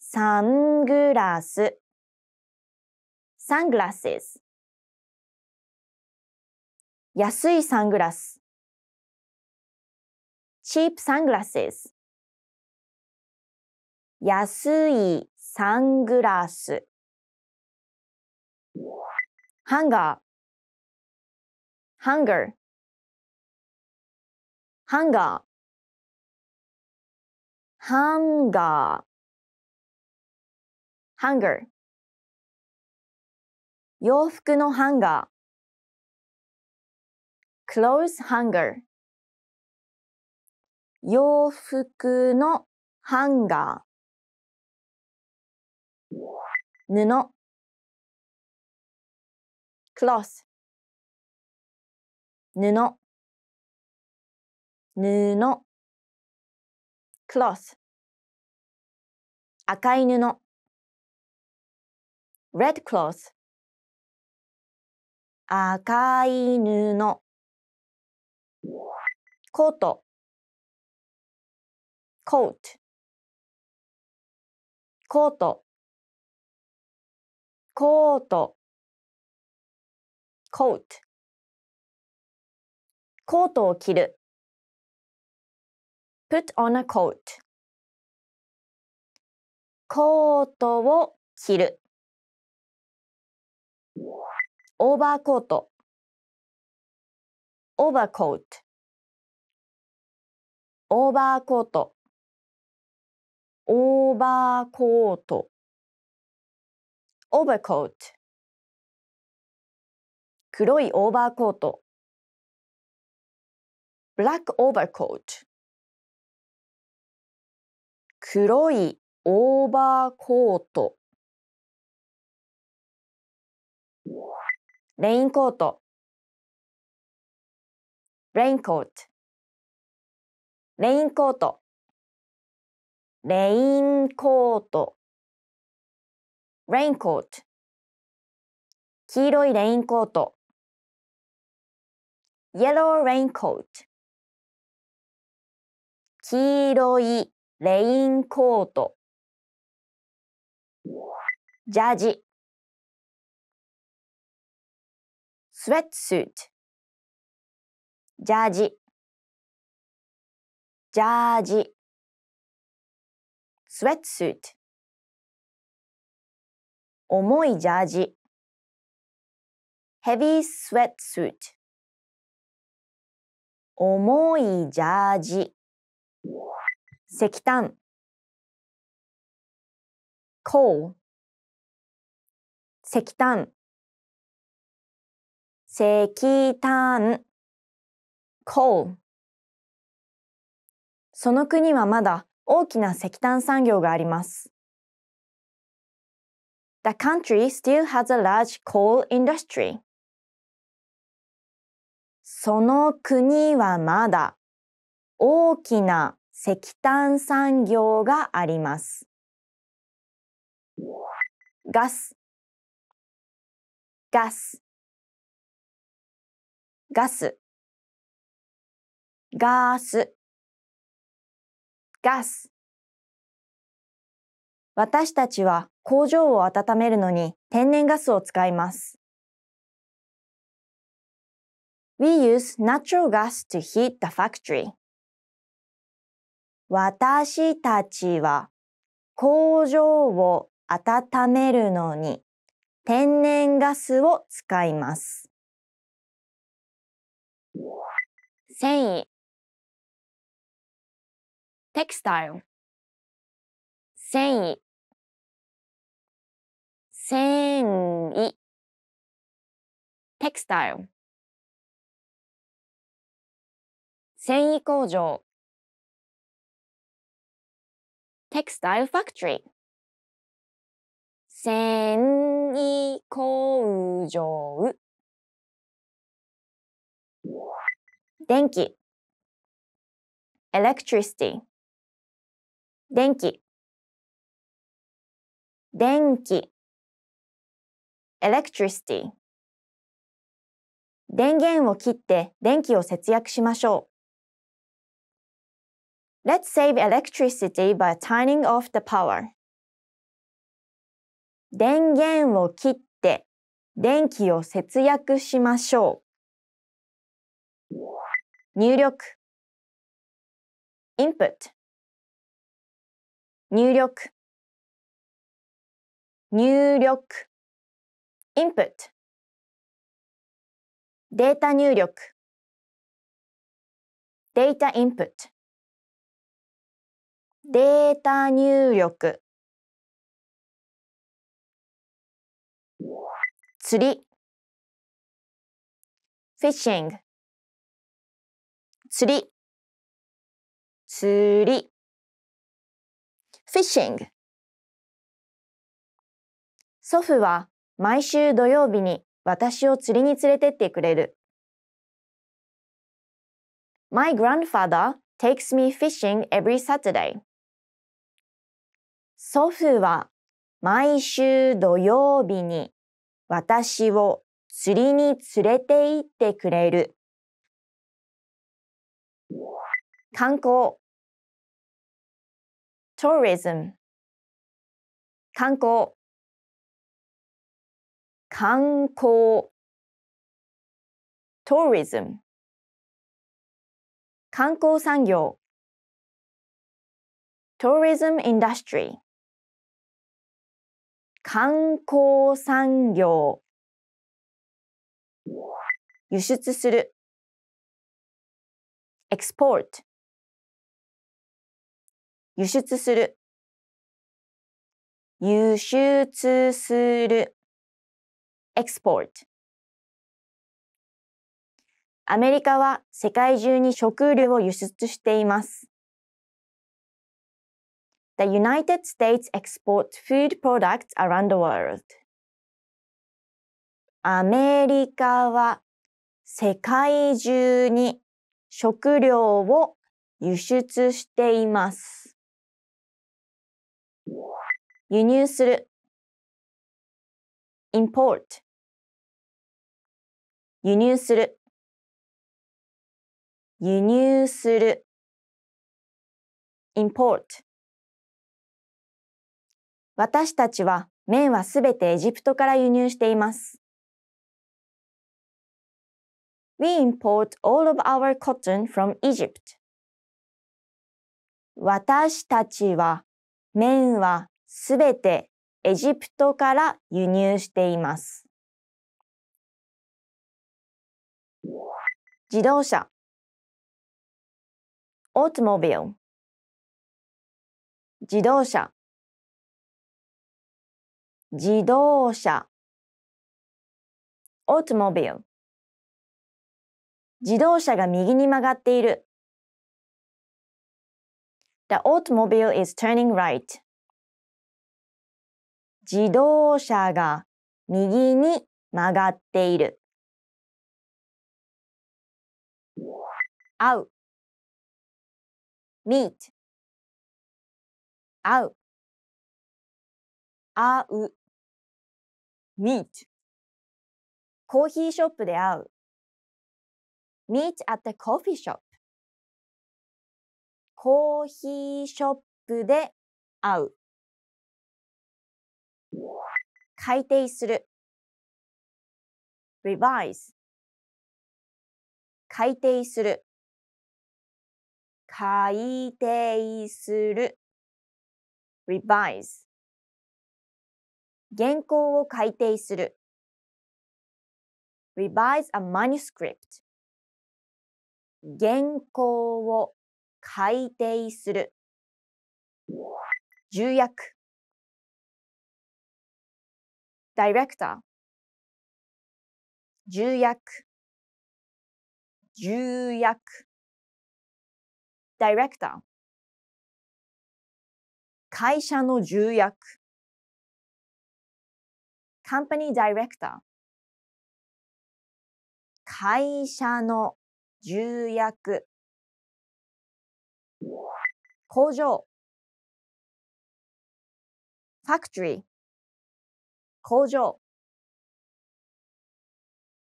サングラスサングラス安いサングラスチープサングラス安いサングラス。ハンガー。ハンガー。ハンガー。ハンガー。ハンガー。洋服のハンガー。clothes hanger 洋服のハンガー布 cloth 布布 cloth 赤い布 red cloth 赤い布コートコートコートコートコートコートを着る put on a coat コートを着るオーバーコートオーバーコートオーバーコートオーバーコート overcoat 黒いオーバーコート black overcoat 黒いオーバーコートレインコートレインコートレインコートレインコート raincoat 黄色いレインコート yellow raincoat 黄色いレインコートジャージスウェットスーツジャージジャージスウェットスーツ重いジャージ heavy sweatsuit 重いジャージ石炭 coal 石炭石炭 coal その国はまだ大きな石炭産業があります。The country still has a large coal industry. その国はまだ大きな石炭産業があります。ガスガスガスガースガス私たちは工場を温めるのに天然ガスを使います。We use natural gas to heat the factory. 私たちは工場を温めるのに天然ガスを使います。繊維 textile 繊維繊維 textile 繊維工場 textile factory 繊維工場電気 electricity 電気電気 electricity 電源を切って電気を節約しましょう。Let's save electricity by turning off the power. 電源を切って電気を節約しましょう。入力 input 入力入力 input データ入力データインプットデータ入力釣りフィッシング釣り釣りフィッシング祖父は毎週土曜日に私を釣りに連れてってくれる。My grandfather takes me fishing every Saturday. 祖父は毎週土曜日に私を釣りに連れて行ってくれる。観光 tourism 観光観光 tourism 観光産業 tourism industry 観光産業輸出する export 輸出する輸出する export アメリカは世界中に食料を輸出しています。The United States exports food products around the world. アメリカは世界中に食料を輸出しています。輸入する import 輸入する輸入する import 私たちは麺はすべてエジプトから輸入しています。We import all of our cotton from Egypt. 私たちは麺はすべてエジプトから輸入しています。自動車 automobile 自動車自動車 automobile 自動車が右に曲がっている The automobile is turning right 自動車が右に曲がっている会う meet 会う会う meet コーヒーショップで会う meet at the coffee shop コーヒーショップで会う改訂する revise 改訂する改訂する revise 原稿を改訂する revise a manuscript 原稿を改訂する重役 director 重役重役 director 会社の重役 company director 会社の重役工場 factory 工場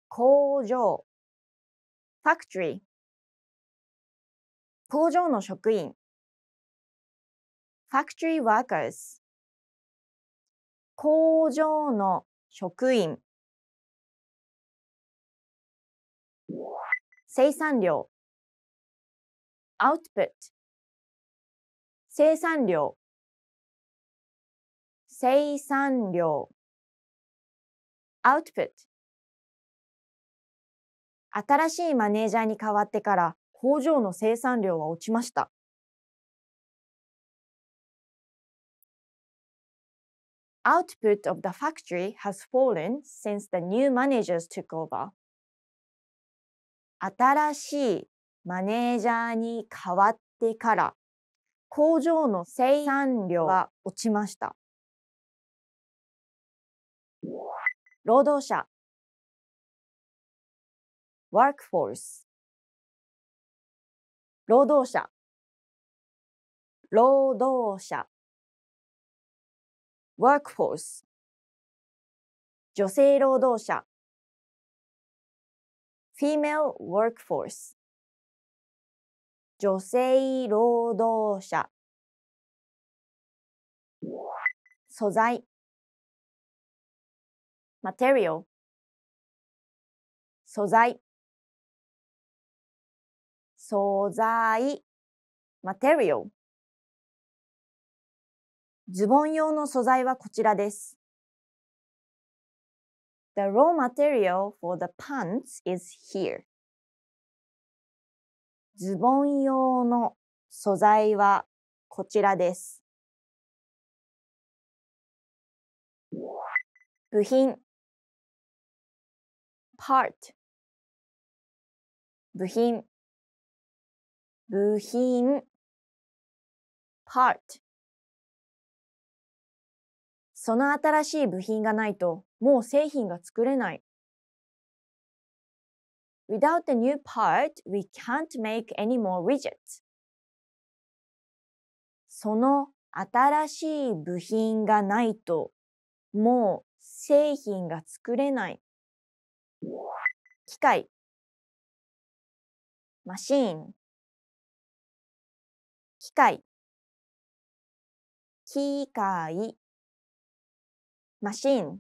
工場 factory 工場の職員 factory workers 工場の職員生産量 output 生産量生産量 output 新しいマネージャーに代わってから工場の生産量は落ちました。output of the factory has fallen since the new managers took over. 新しいマネージャーに変わってから工場の生産量は落ちました。労働者 workforce 労働者労働者 workforce 女性労働者 female workforce 女性労働者素材 material 素材素材 material ズボン用の素材はこちらです。The raw material for the pants is here. ズボン用の素材はこちらです。部品 part 部品部品 part その新しい部品がないともう製品が作れない。Without the new part, we can't make any more widgets. その新しい部品がないともう製品が作れない。機械マシーン機械機械マシン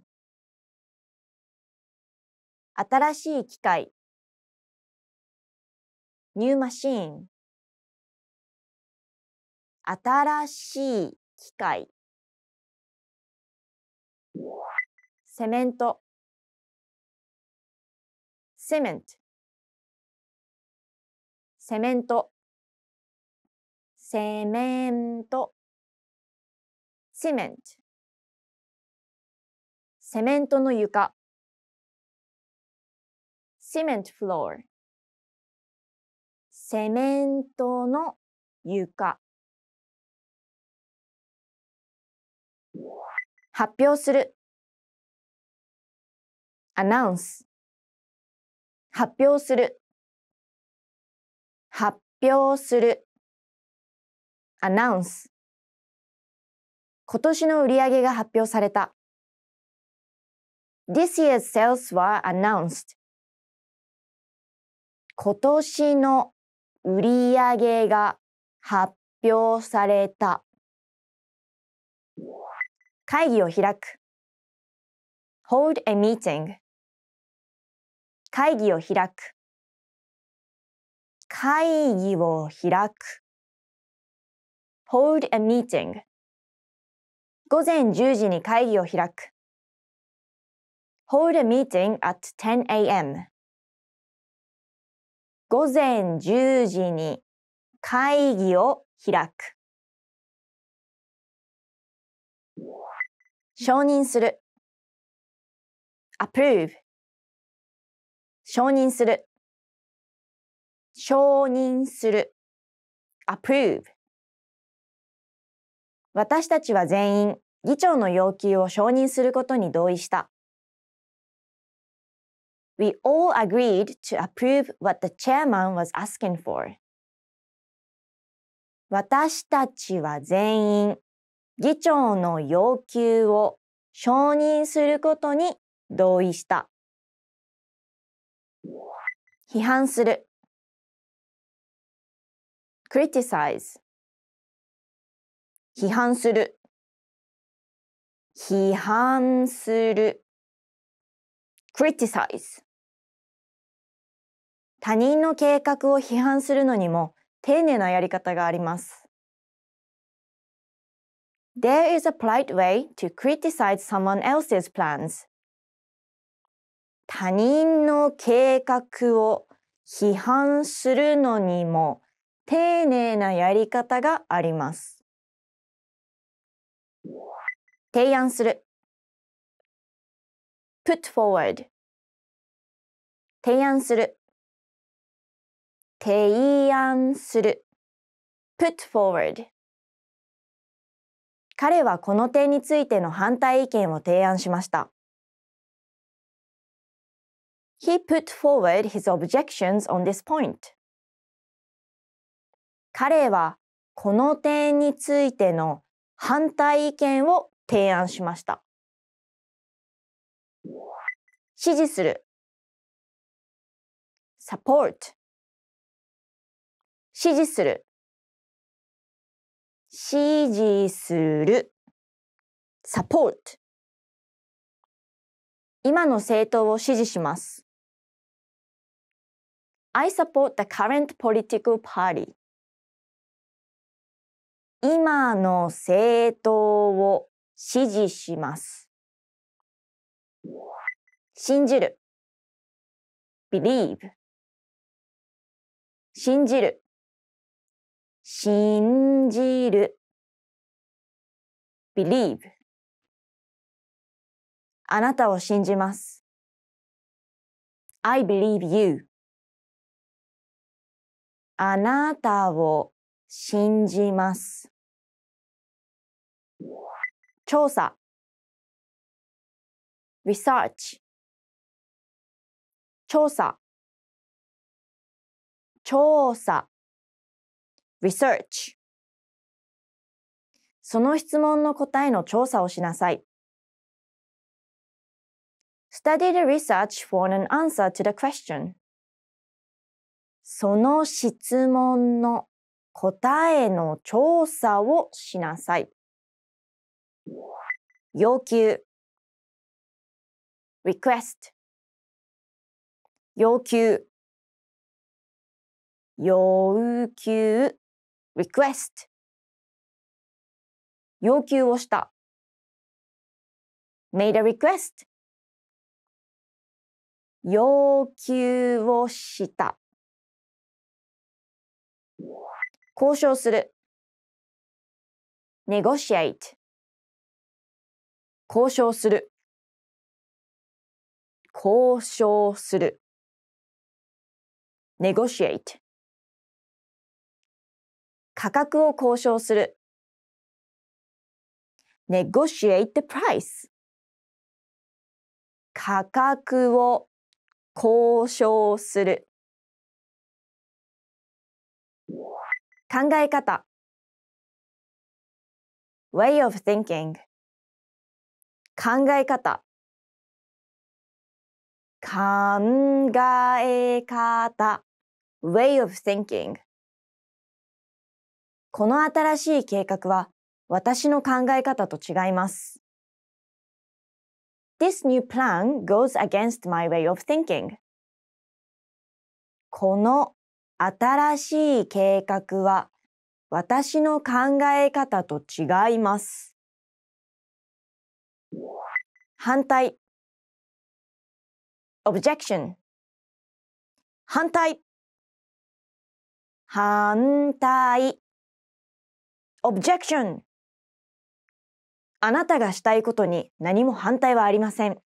新しい機械ニューマシーン新しい機械セメントセメントセメントセメント、セメント。セメントの床、セメントフロー。セメントの床。発表する。アナウンス。発表する。発表する。アナウンス今年の売り上げが発表された This year's sales were announced 今年の売り上げが発表された会議を開く Hold a meeting 会議を開く会議を開く hold a meeting 午前10時に会議を開く hold a meeting at 10am 午前10時に会議を開く承認する approve 承認する承認する approve 私たちは全員議長の要求を承認することに同意した。We all agreed to approve what the chairman was asking for. 私たちは全員議長の要求を承認することに同意した。批判する criticize 批判する批判する criticize 他人の計画を批判するのにも丁寧なやり方があります。There is a polite way to criticize someone else's plans. 他人の計画を批判するのにも丁寧なやり方があります。提案する put forward 提案する提案する put forward 彼はこの点についての反対意見を提案しました。He put forward his objections on this point. 彼はこの点についての反対意見を提案しました。支持する support 支持する支持する support 今の政党を支持します。I support the current political party 今の政党を支持します。信じる believe 信じる信じる believe あなたを信じます I believe you あなたを信じます調査 research 調査調査 research その質問の答えの調査をしなさい。Study the research for an answer to the question. その質問の答えの調査をしなさい。要求 request 要求要求 request 要求をした made a request 要求をした交渉する negotiate 交渉する交渉する negotiate 価格を交渉する negotiate the price 価格を交渉する考え方 way of thinking 考え方考え方 way of thinking この新しい計画は私の考え方と違います。This new plan goes against my way of thinking. この新しい計画は私の考え方と違います。反対 objection 反対反対 objection あなたがしたいことに何も反対はありません。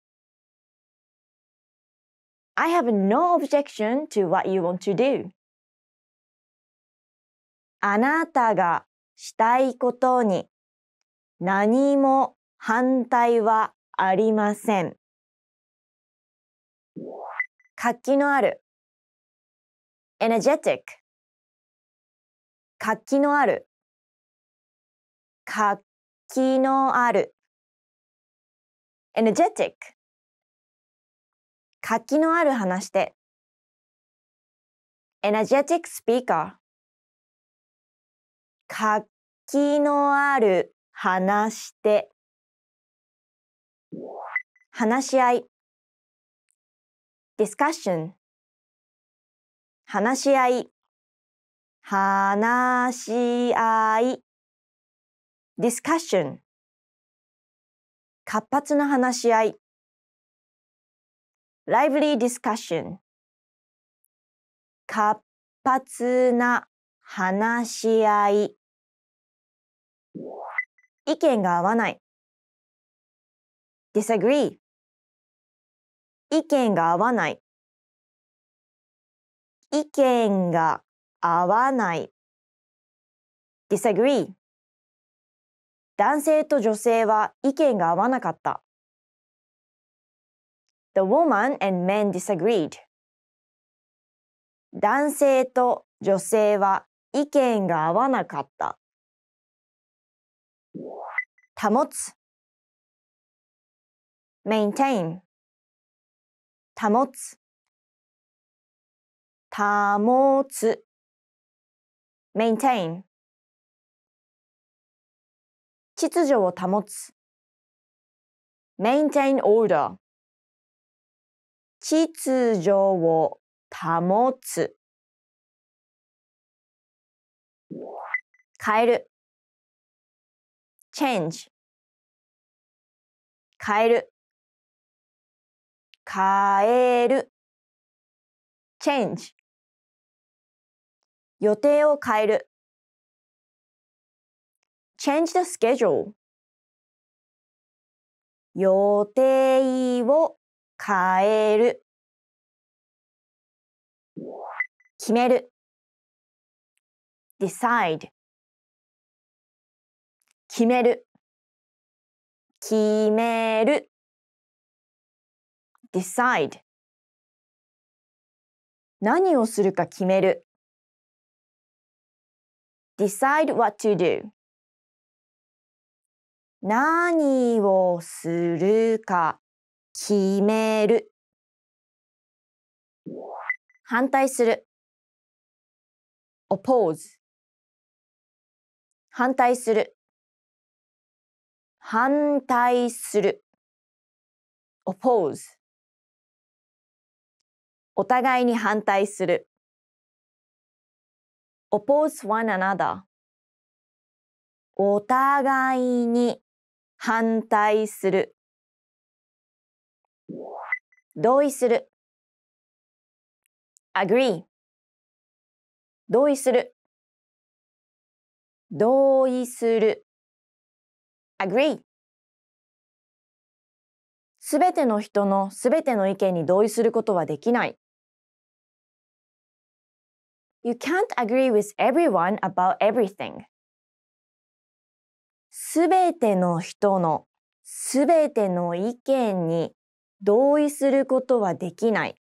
I have no objection to what you want to do. あなたがしたいことに何も反対はありません。活気のある energetic 活気のある活気のある energetic 活気のある話して。energetic speaker 活気のある話して。話し合い discussion 話し合い話し合い discussion 活発な話し合い lively discussion 活発な話し合い意見が合わない disagree 意見が合わない意見が合わない disagree 男性と女性は意見が合わなかった The woman and men disagreed 男性と女性は意見が合わなかった保つ maintain 保つ保つ maintain 秩序を保つ maintain order 秩序を保つ変える change 変える変える change 予定を変える change the schedule 予定を変える決める decide 決める決める decide 何をするか決める decide what to do 何をするか決める反対する oppose 反対する反対する oppose お互いに反対する。oppose one another お互いに反対する。同意する。agree 同意する。同意する。agree すべての人のすべての意見に同意することはできない。You can't agree with everyone about everything. すべての人のすべての意見に同意することはできない。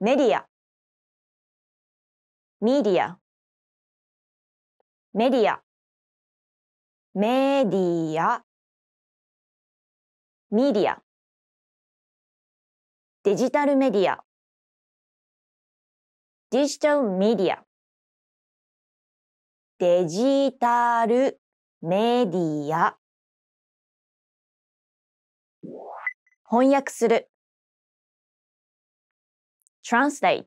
メディアメディアメディアメディアメディアデジタルメディア digital media デジタルメディア翻訳する translate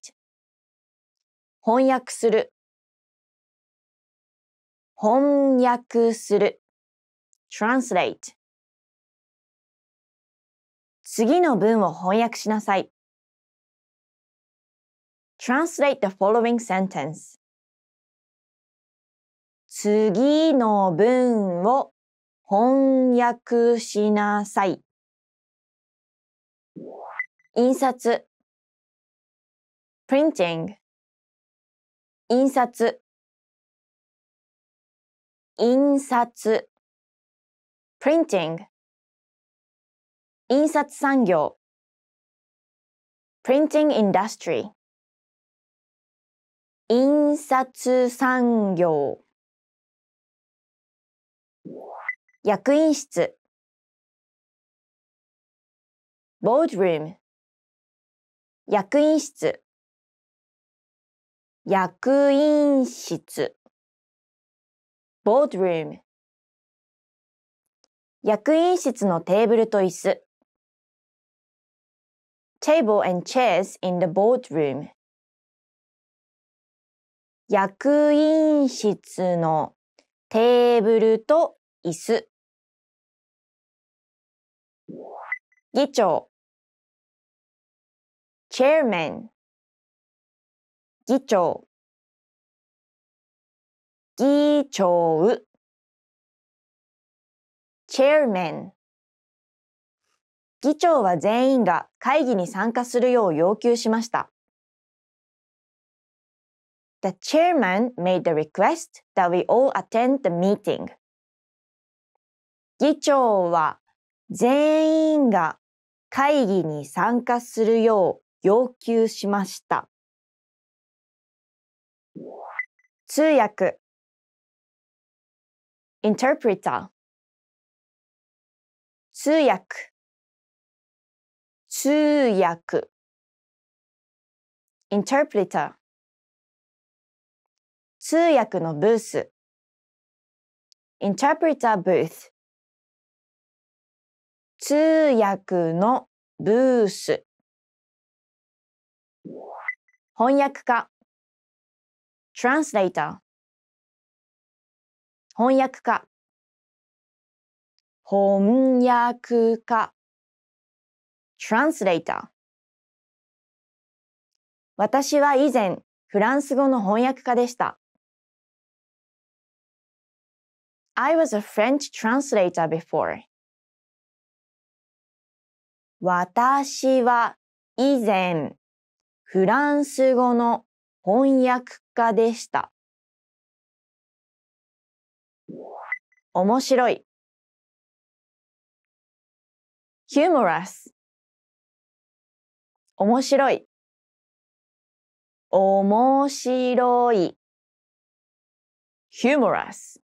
翻訳する翻訳する translate 次の文を翻訳しなさい。Translate the following sentence. 次の文を翻訳しなさい。印刷 printing 印刷印刷 printing 印刷産業 printing industry 印刷産業役員室ボードルーム役員室役員室ボードルーム役員室のテーブルと椅子 table and chairs in the boardroom 役員室のテーブルと椅子。議長 chairman 議長議長 chairman 議長は全員が会議に参加するよう要求しました。The chairman made the request that we all attend the meeting. 議長は全員が会議に参加するよう要求しました。通訳 interpreter 通訳通訳 interpreter 通訳のブース interpreter booth 通訳のブース翻訳家 translator 翻訳家翻訳家 translator 私は以前フランス語の翻訳家でした。I was a French translator before. 私は以前フランス語の翻訳家でした。面白い humorous 面白い面白い humorous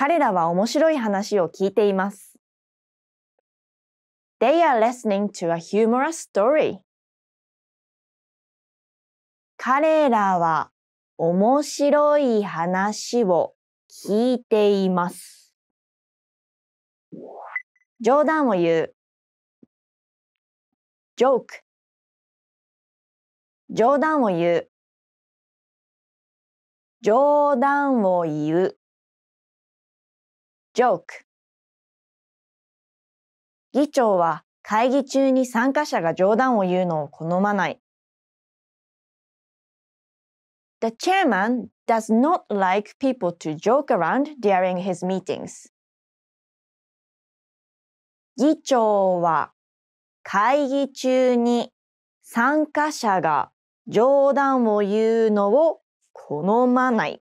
彼らは面白い話を聞いています。They are listening to a humorous story. 彼らは面白い話を聞いています。冗談を言う。joke 冗談を言う。冗談を言う。joke 議長は会議中に参加者が冗談を言うのを好まない。The chairman does not like people to joke around during his meetings. 議長は会議中に参加者が冗談を言うのを好まない。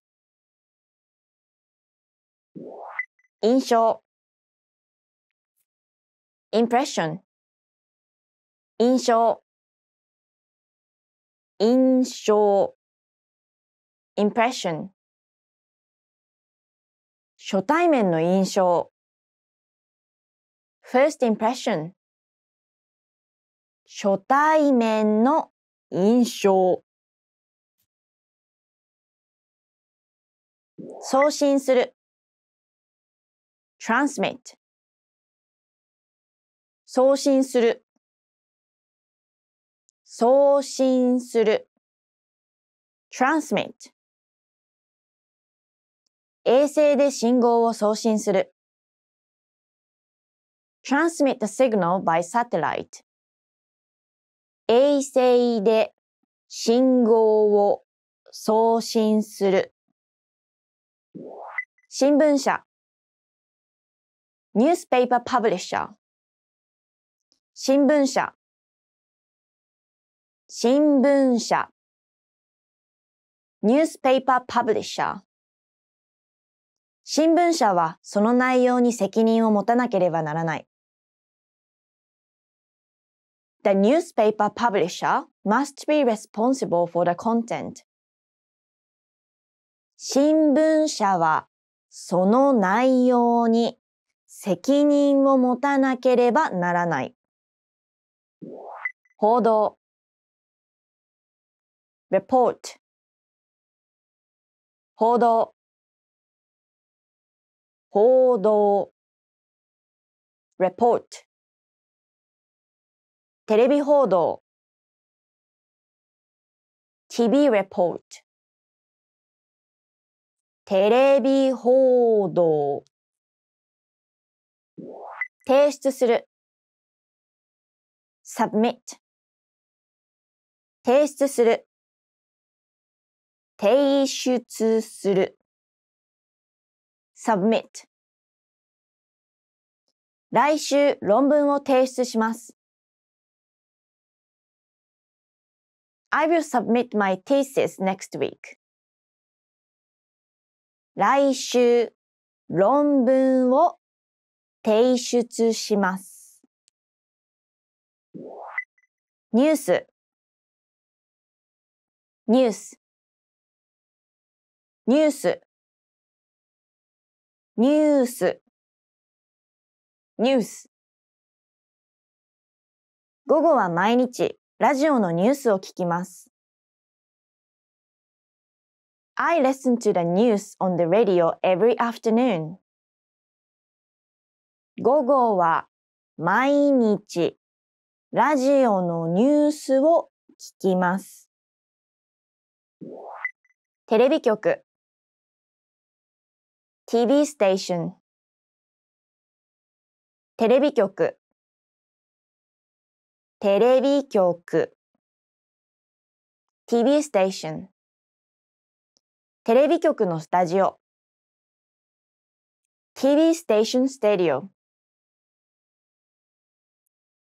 印象 impression 印象印象 impression 初対面の印象 first impression 初対面の印象送信する transmit 送信する送信する transmit 衛星で信号を送信する transmit the signal by satellite 衛星で信号を送信する新聞社 newspaper publisher 新聞社新聞社 newspaper publisher 新聞社はその内容に責任を持たなければならない。The newspaper publisher must be responsible for the content. 新聞社はその内容に責任を持たなければならない。報道 report 報道報道 report テレビ報道 TV report テレビ報道提出する submit 提出する提出する submit 来週論文を提出します I will submit my thesis next week 来週論文を提出します。ニュースニュースニュースニュースニュース午後は毎日ラジオのニュースを聞きます。I listen to the news on the radio every afternoon. 午後は毎日ラジオのニュースを聞きます。テレビ局 TV ステーションテレビ局テレビ局 TV ステーションテレビ局のスタジオ TV station stereo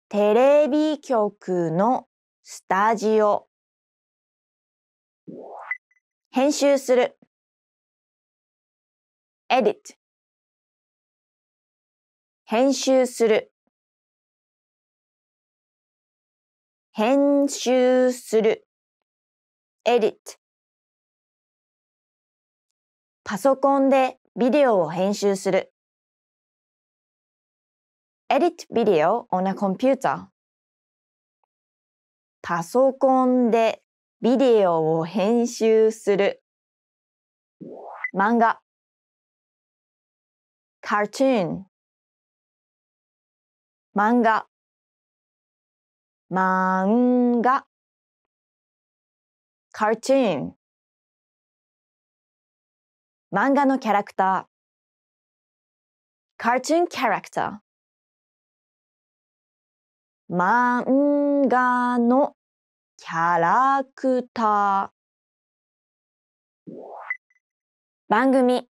テレビ局のスタジオ。編集する。edit 編集する。編集する。edit パソコンでビデオを編集する。edit video on a computer パソコンでビデオを編集する漫画 cartoon 漫画漫画 cartoon 漫画のキャラクター cartoon character 漫画のキャラクター。番組。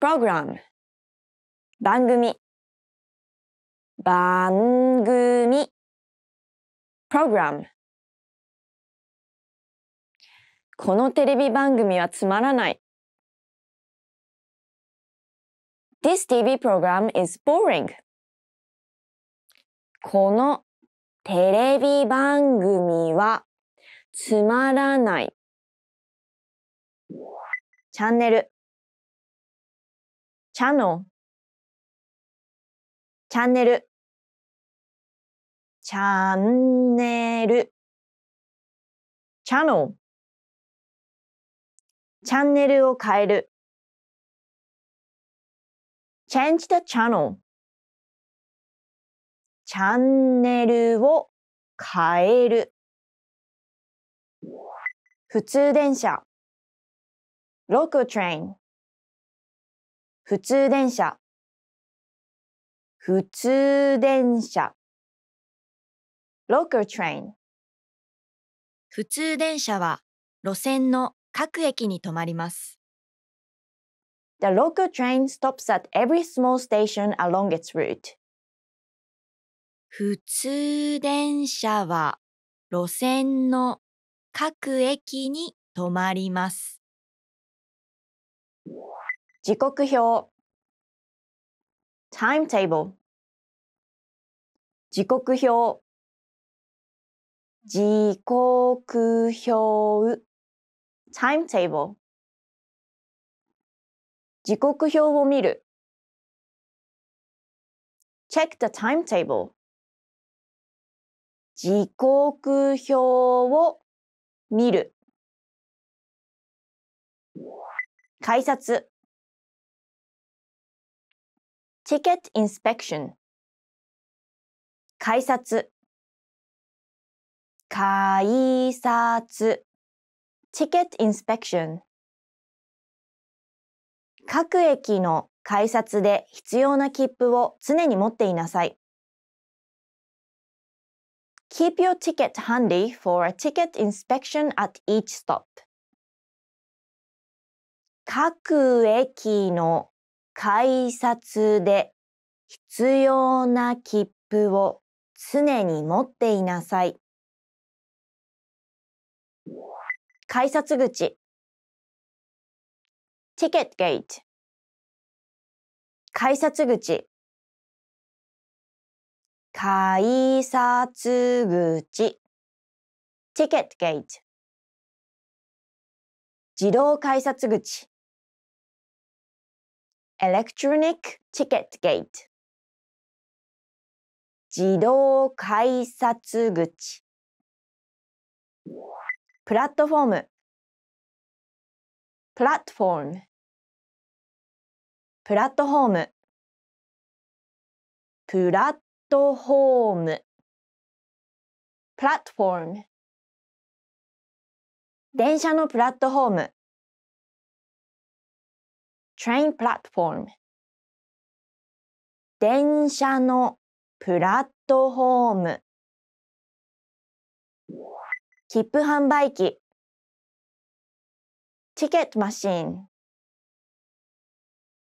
プログラム。番組。番組。プログラム。このテレビ番組はつまらない。This TV program is boring. このテレビ番組はつまらない。チャンネル。チャンネル。チャンネル。チャンネル。チャンチャンネルを変える。change the channel チャンネルを変える。普通電車 local train 普通電車普通電車 local train 普通電車は路線の各駅に止まります。The local train stops at every small station along its route. 普通電車は路線の各駅に止まります。時刻表 timetable 時刻表時刻表 timetable 時刻表を見る check the timetable 時刻表を見る。改札 ticket inspection 改札改札 ticket inspection 各駅の改札で必要な切符を常に持っていなさい。Keep your ticket handy for a ticket inspection at each stop. 各駅の改札で必要な切符を常に持っていなさい。改札口 Ticket gate 改札口改札口自動改札口エレクトロニック i c t i c k e 自動改札口プラットフォームプラットフォームプラットフォームプラットホームプラットフォーム電車のプラットホーム train platform 電車のプラットホーム切符販売機 ticket m a c h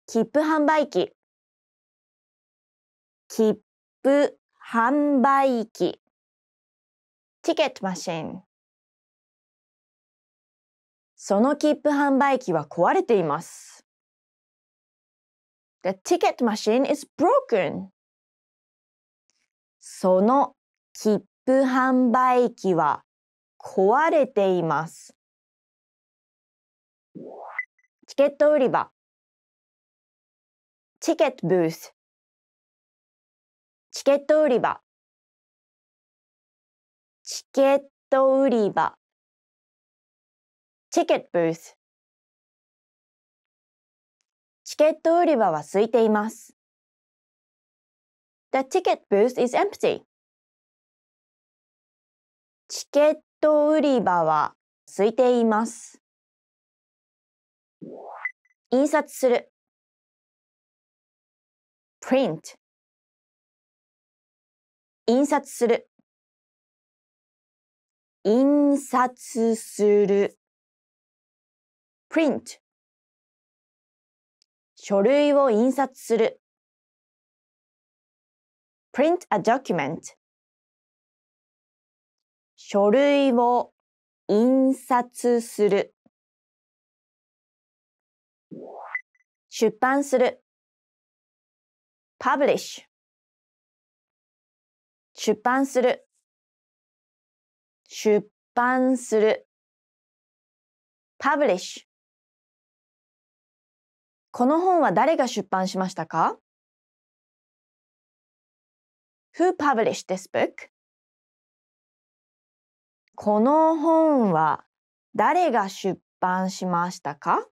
切符販売機切販売機チケットマシンその切符販売機は壊れています。The ticket machine is broken. その切符販売機は壊れています。チケット売り場チケットブースチケット売り場チケット売り場チケットブースチケット売り場は空いています。The ticket booth is empty. チケット売り場は空いています。印刷する print 印刷する。印刷する。print 書類を印刷する。print a document 書類を印刷する。出版する。publish 出版する出版する publish この本は誰が出版しましたか ?Who published this book? この本は誰が出版しましたか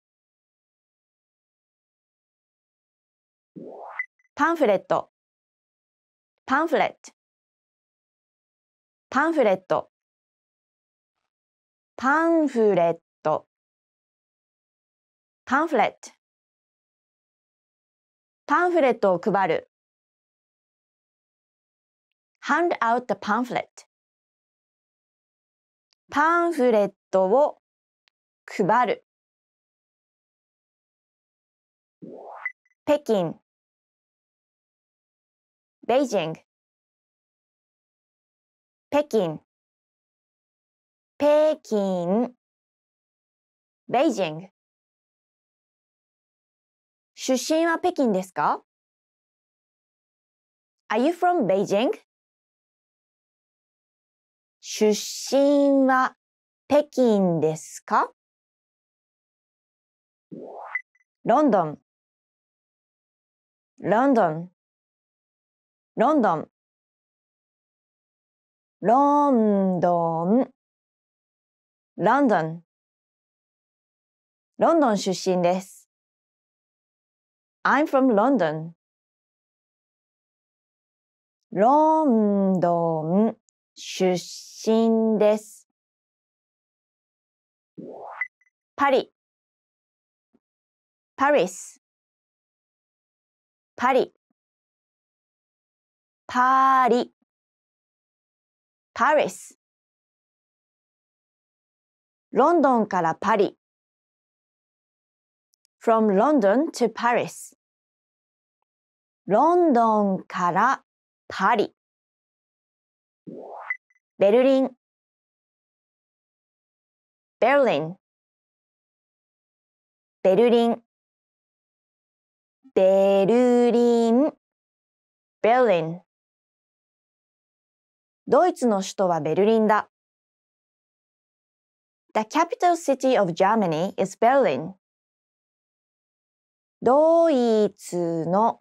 パンフレットパンフレットパンフレットパンフレットパンフレットパンフレットを配る hand out the pamphlet パンフレットを配る北京 Beijing 北京北京北京出身は北京ですか Are you from Beijing? 出身は北京ですかロンドンロンドンロンドンロンドン、ロンドン。ロンドン出身です。I'm from London. ロンドン出身です。パリ、パリス、パリ、パリ。パリスロンドンからパリ from London to Paris ロンドンからパリベルリンベルリンベルリンベルリンベルリンドイツの首都はベルリンだ。The capital city of Germany is Berlin. ドイツの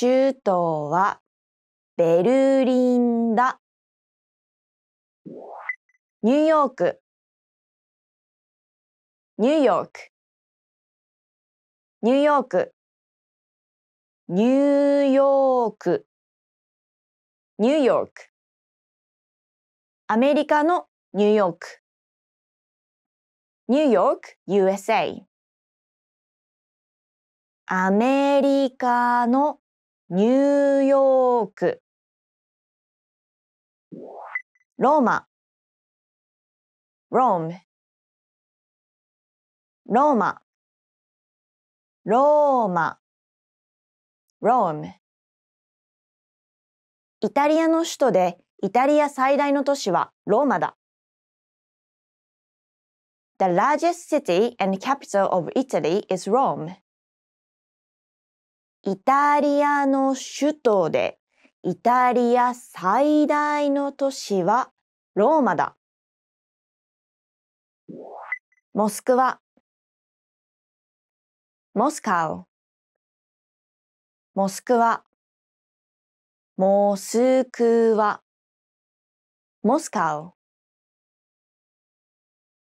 首都はベルリンだ。ニューヨークニューヨークニューヨークニューヨークニューヨークアメリカのニューヨーク。ニューヨーク、USA。アメリカのニューヨーク。ローマ。ローム。ローマ。ローマ。ローム。イタリアの首都でイタリア最大の都市はローマだ。The largest city and capital of Italy is Rome. イタリアの首都でイタリア最大の都市はローマだ。モスクワモスカウモスクワモスクワモスカウ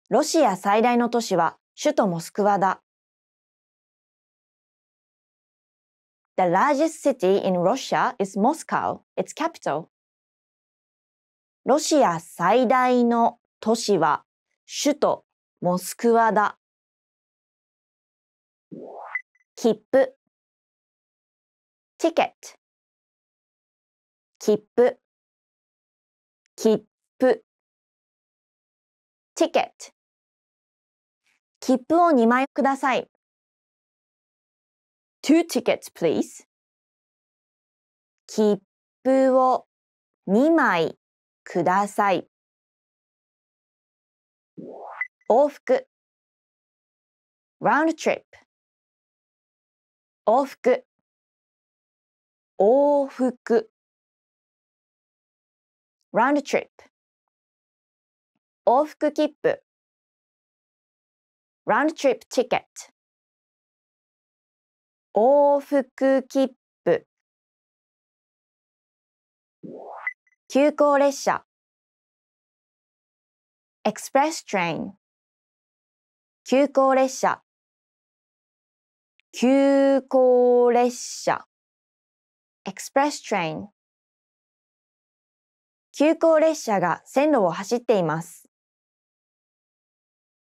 ロシア最大の都市は首都モスクワだ。The largest city in Russia is Moscow, its capital. ロシア最大の都市は首都モスクワだ。切符 ticket 切符切符 ticket 切符を2枚ください two tickets please 切符を2枚ください往復 round trip 往復往復 round trip 往復切符 round trip ticket 往復切符急行列車 express train 急行列車急行列車 express train 急行列車が線路を走っています。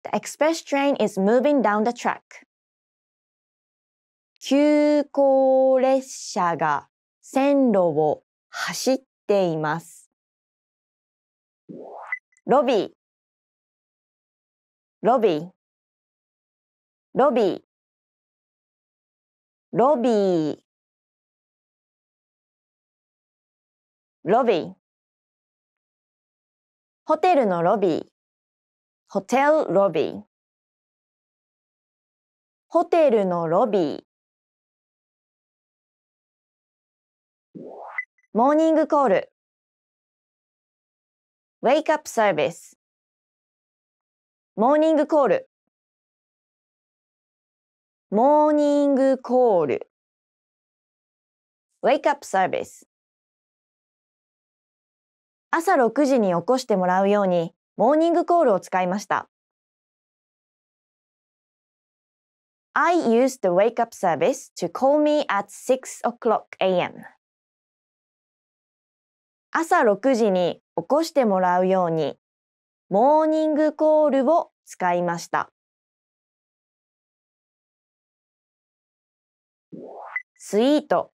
The express train is moving down the track. 急行列車が線路を走っています。ロビー、ロビー、ロビー、ロビー、ロビー。ホテルのロビー hotel l ホテルのロビーモーニングコールウェイクアップサービス、モーニングコールモーニングコールウェイクアップサービス。朝6時に起こしてもらうようにモーニングコールを使いました。I used the wake up service to call me at 6 o'clock a.m. 朝6時に起こしてもらうようにモーニングコールを使いました。スイート、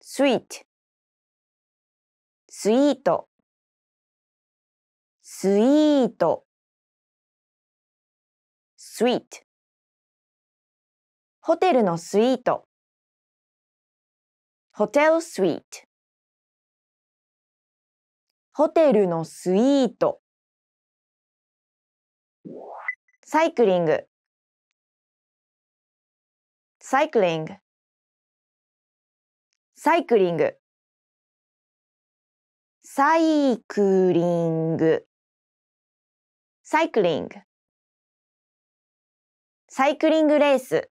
スイート。スイート、スイート、スイート。ホテルのスイート、ホテルスイート。ホテルのスイート。サイクリング、サイクリング、サイクリング。サイクリング、サイクリング。サイクリングレース、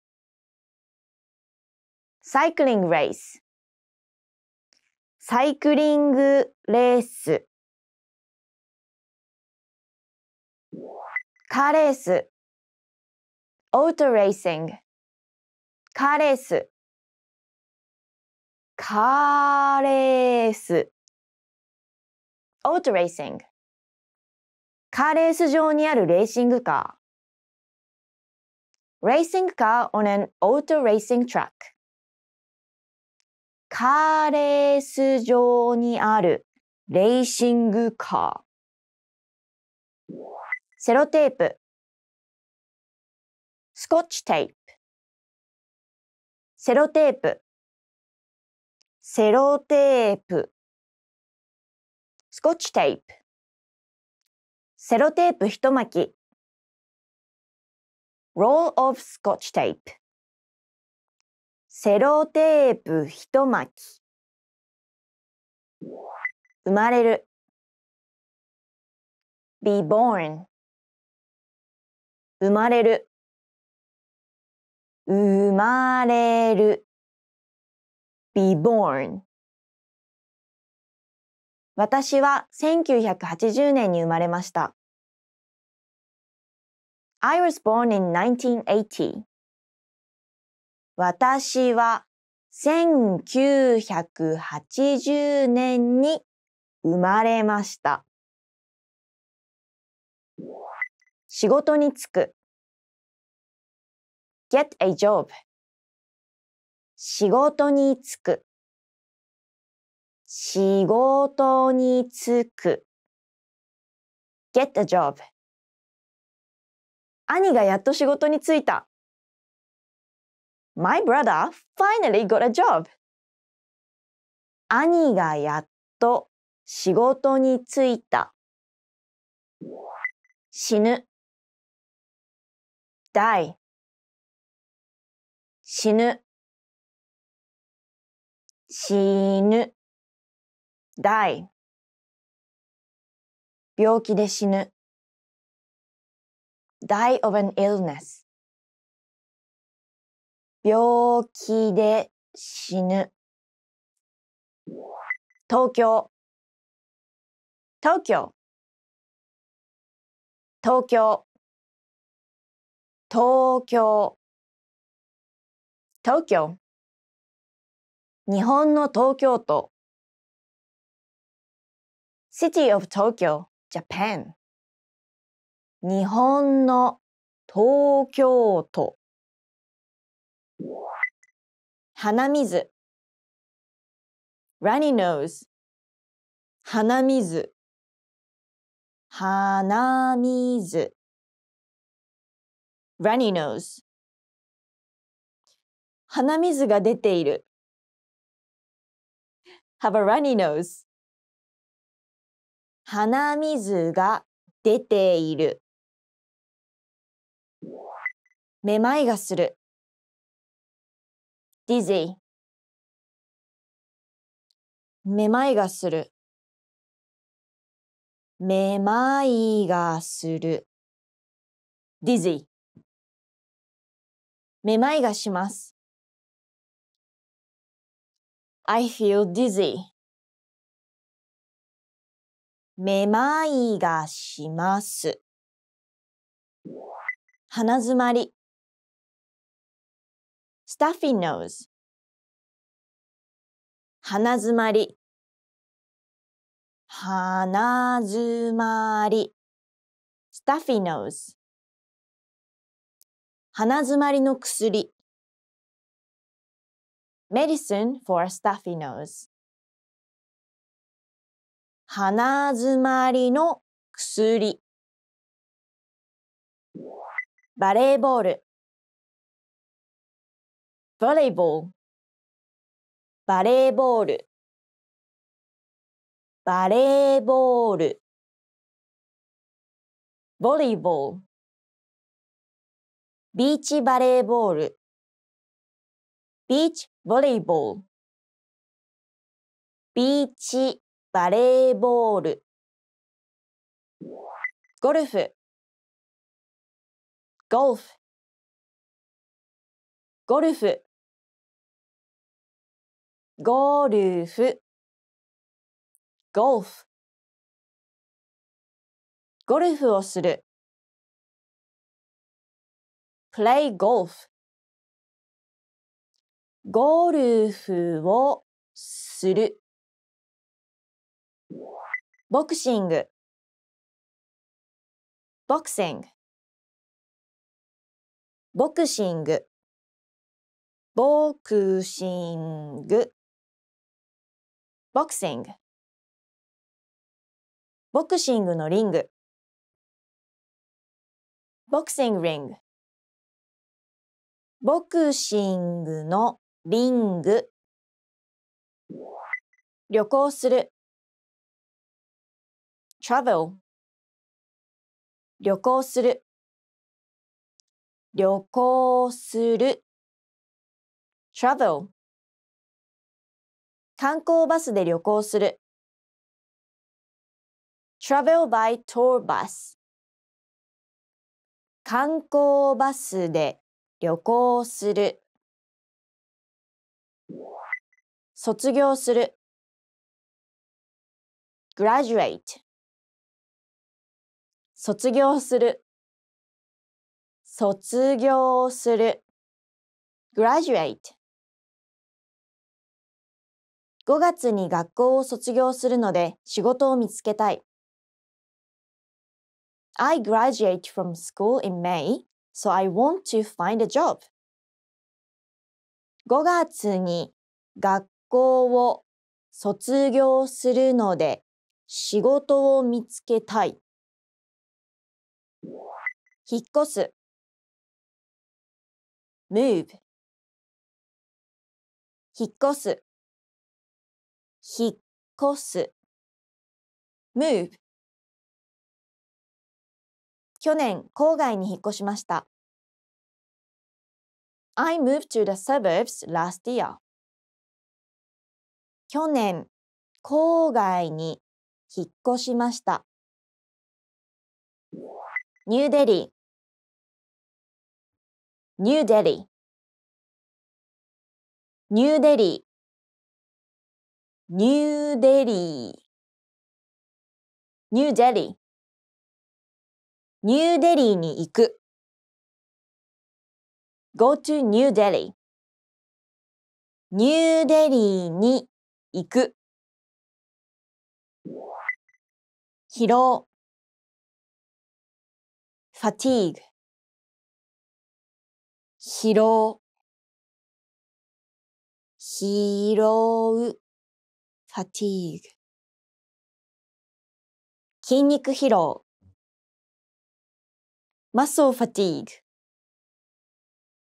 サイクリングレース。サイクリングレース。カーレース。オートレーシング。カーレース。カーレース。auto r a c i カーレース場にあるレーシングカーレーシングカー on an auto racing track カーレース場にあるレーシングカーセロテープスコッチテープセロテープセロテープスコッチテープセロテープ一巻き roll of scotch tape セロテープ一巻き生まれる be born 生まれる生まれる be born 私は1980年に生まれました。I was born in 1980. 私は1980年に生まれました。仕事に就く。get a job 仕事に就く仕事に就く。get a job. 兄がやっと仕事に就いた。My brother finally got a job. 兄がやっと仕事に就いた。死ぬ。die 死ぬ。死ぬ。die 病気で死ぬ die of an illness 病気で死ぬ東京東京東京東京東京日本の東京都 City of Tokyo, Japan 日本の東京都鼻水 runny nose 鼻水鼻水 runny nose 鼻水が出ている have a runny nose 鼻水が出ている。めまいがする。dizzy めまいがする。めまいがする。dizzy めまいがします。I feel dizzy めまいがします。鼻づまり stuffy nose 鼻づまり鼻づまり stuffy nose 鼻づまりの薬 medicine for stuffy nose 鼻づまりの薬。バレーボール。バレーボール。バレーボール。バレーボール。ボリーボール。ビーチバレーボール。ビーチボレーボール。ビーチバレーボールゴルフゴルフゴルフゴルフゴルフゴルフをするプレイゴルフ。ゴルフをするボクシングボクシングボクシングボクシングボクシングボクシングのリングボクシングリングボクシングのリング旅行する travel 旅行する旅行する travel 観光バスで旅行する travel by tour bus 観光バスで旅行する卒業する graduate 卒業する卒業する graduate 5月に学校を卒業するので仕事を見つけたい I graduate from school in May, so I want to find a job. 5月に学校を卒業するので仕事を見つけたい。引っ越す move 引っ越す引っ越す move 去年郊外に引っ越しました I moved to the suburbs last year 去年郊外に引っ越しましたニューデリーニューデリーニューデリーニューデリーニューデリーに行く Go to New Delhi ニューデリーに行く疲労 fatigue 拾う、拾う、fatigue。筋肉疲労、muscle fatigue。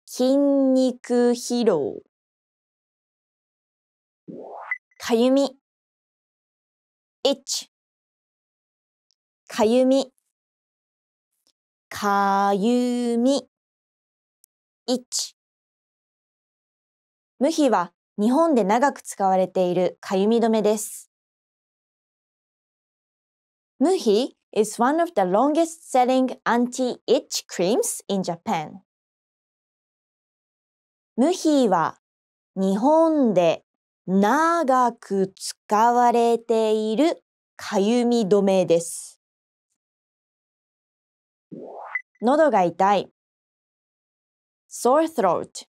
筋肉疲労。かゆみ、itch。かゆみ、かゆみ。1無比は日本で長く使われているかゆみ止めです。無比 is one of the longest selling anti-itch creams in Japan. 無比は日本で長く使われているかゆみ止めです。喉が痛い。sore throat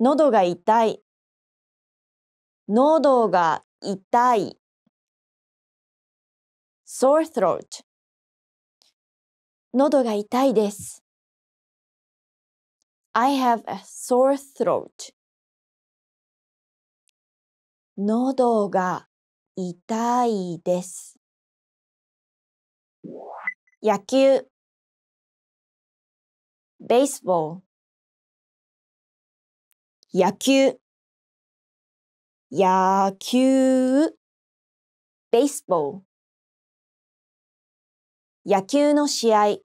喉が痛い喉が痛い sore throat 喉が痛いです I have a sore throat 喉が痛いです野球 baseball 野球野球 baseball 野球の試合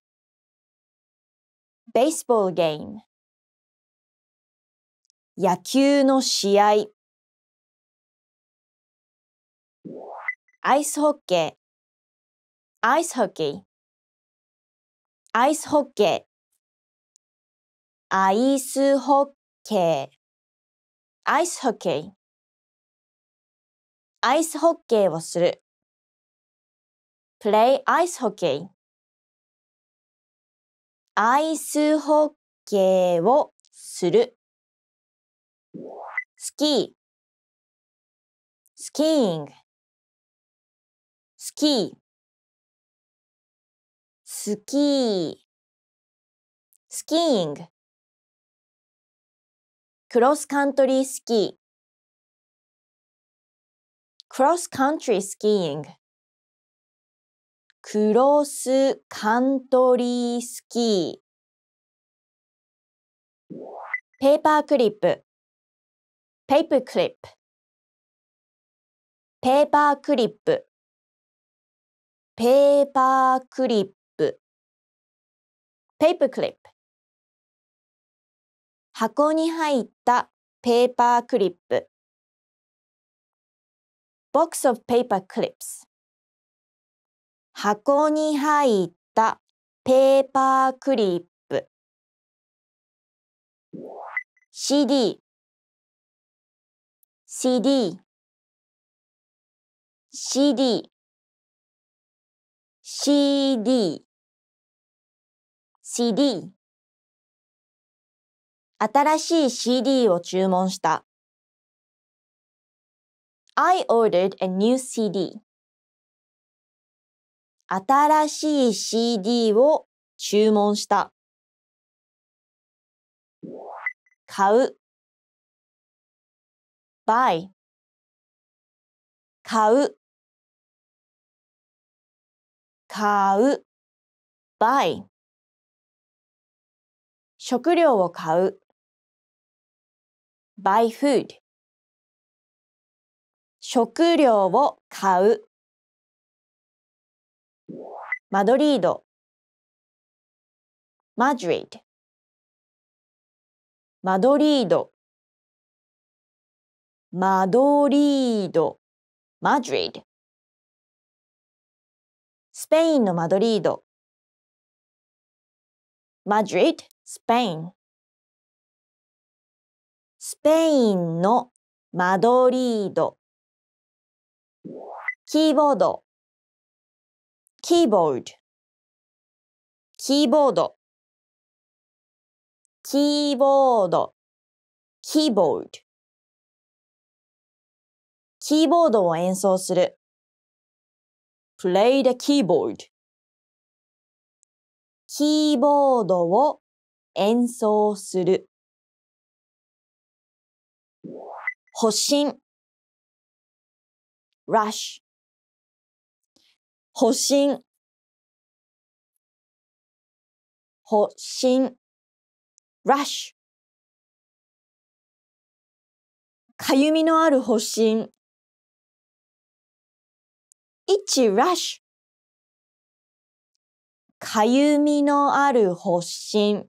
baseball game 野球の試合アイスホッケーアイスホッケーアイスホッケーアイスホッケー、アイスホッケー、アイスホッケーをする。プレイアイスホッケー。アイスホッケーをする。スキー、スキーング、スキー、スキー、スキーング。クロスカントリースキークロスカントリースキーペーパークリップペーパークリップペーパークリップペーパークリップペーパークリップ箱に入ったペーパークリップ box of paper clips 箱に入ったペーパークリップ CD CD CD CD CD 新しい CD を注文した。I ordered a new CD. 新しい CD を注文した。買う buy 買う買う buy 食料を買う buy food 食料を買うマドリードマドリードマドリードマドリードマドリードスペインのマドリードマドリードスペインスペインのマドリード。キーボード。キーボード。キーボード。キーボード。キーボード。キーボードを演奏する。play the keyboard キーボードを演奏する。発疹 rush 発疹発疹 rush かゆみのある発疹 itch rush かゆみのある発疹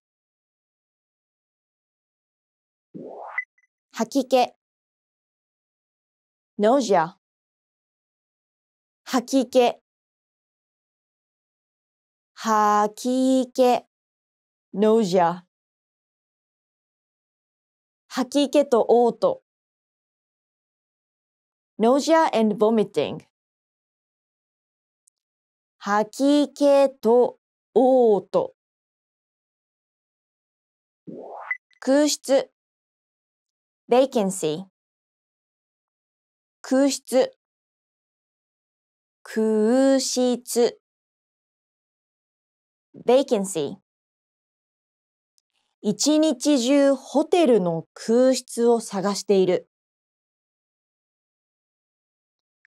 吐き気 nausea 吐き気吐き気 nausea 吐き気と嘔吐 nausea and vomiting 吐き気と嘔吐空室 vacancy 空室、空室 vacancy 一日中ホテルの空室を探している。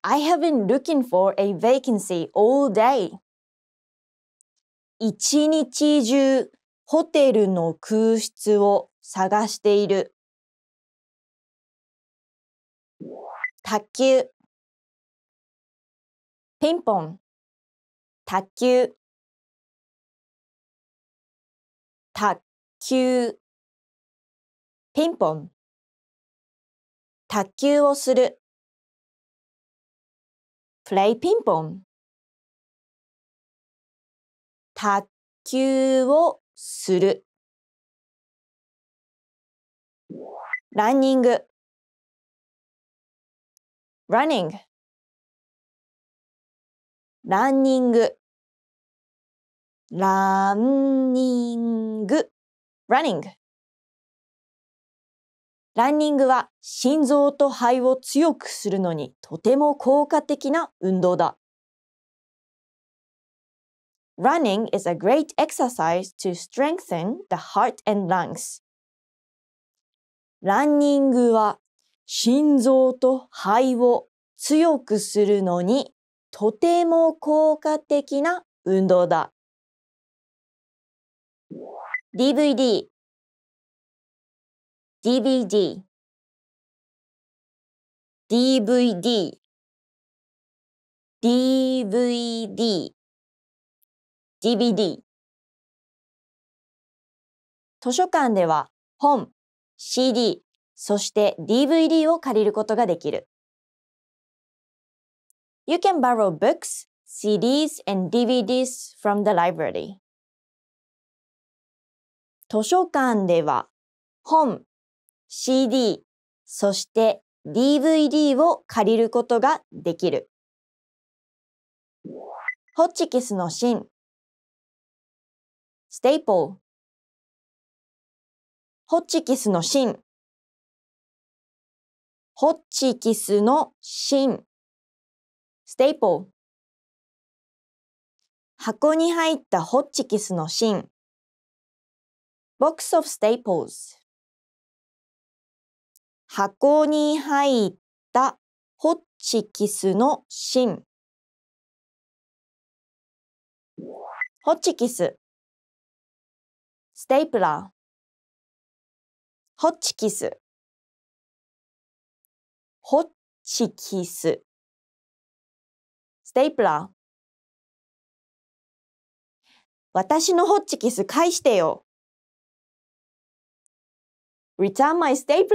I have been looking for a vacancy all day. 一日中ホテルの空室を探している。卓球ピンポン卓球卓球ピンポン卓球をするプレイピンポン卓球をするランニング running ランニングランニング running ランニングは心臓と肺を強くするのにとても効果的な運動だ。Running is a great exercise to strengthen the heart and lungs. ランニングは心臓と肺を強くするのにとても効果的な運動だ。DVD DVD DVD DVD DVD 図書館では本、CD、そして DVD を借りることができる。You can borrow books, CDs and DVDs from the library. 図書館では本、CD、そして DVD を借りることができる。ホッチキスの芯、ステイポー。ホッチキスの芯。ホッチキスの芯。staple 箱に入ったホッチキスの芯。box of staples 箱に入ったホッチキスの芯。ホッチキス。ステープラー。ホッチキス。ホッチキス。ステイプラー。私のホッチキス返してよ。Return my s t a p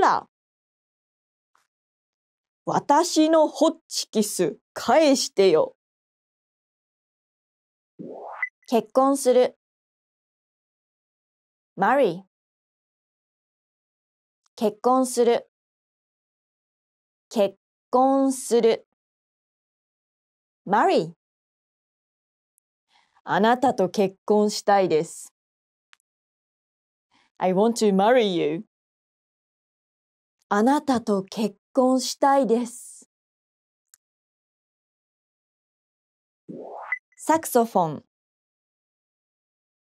私のホッチキス返してよ。結婚する。マリー。結婚する。結婚する marry あなたと結婚したいです I want to marry you あなたと結婚したいですサクソフォン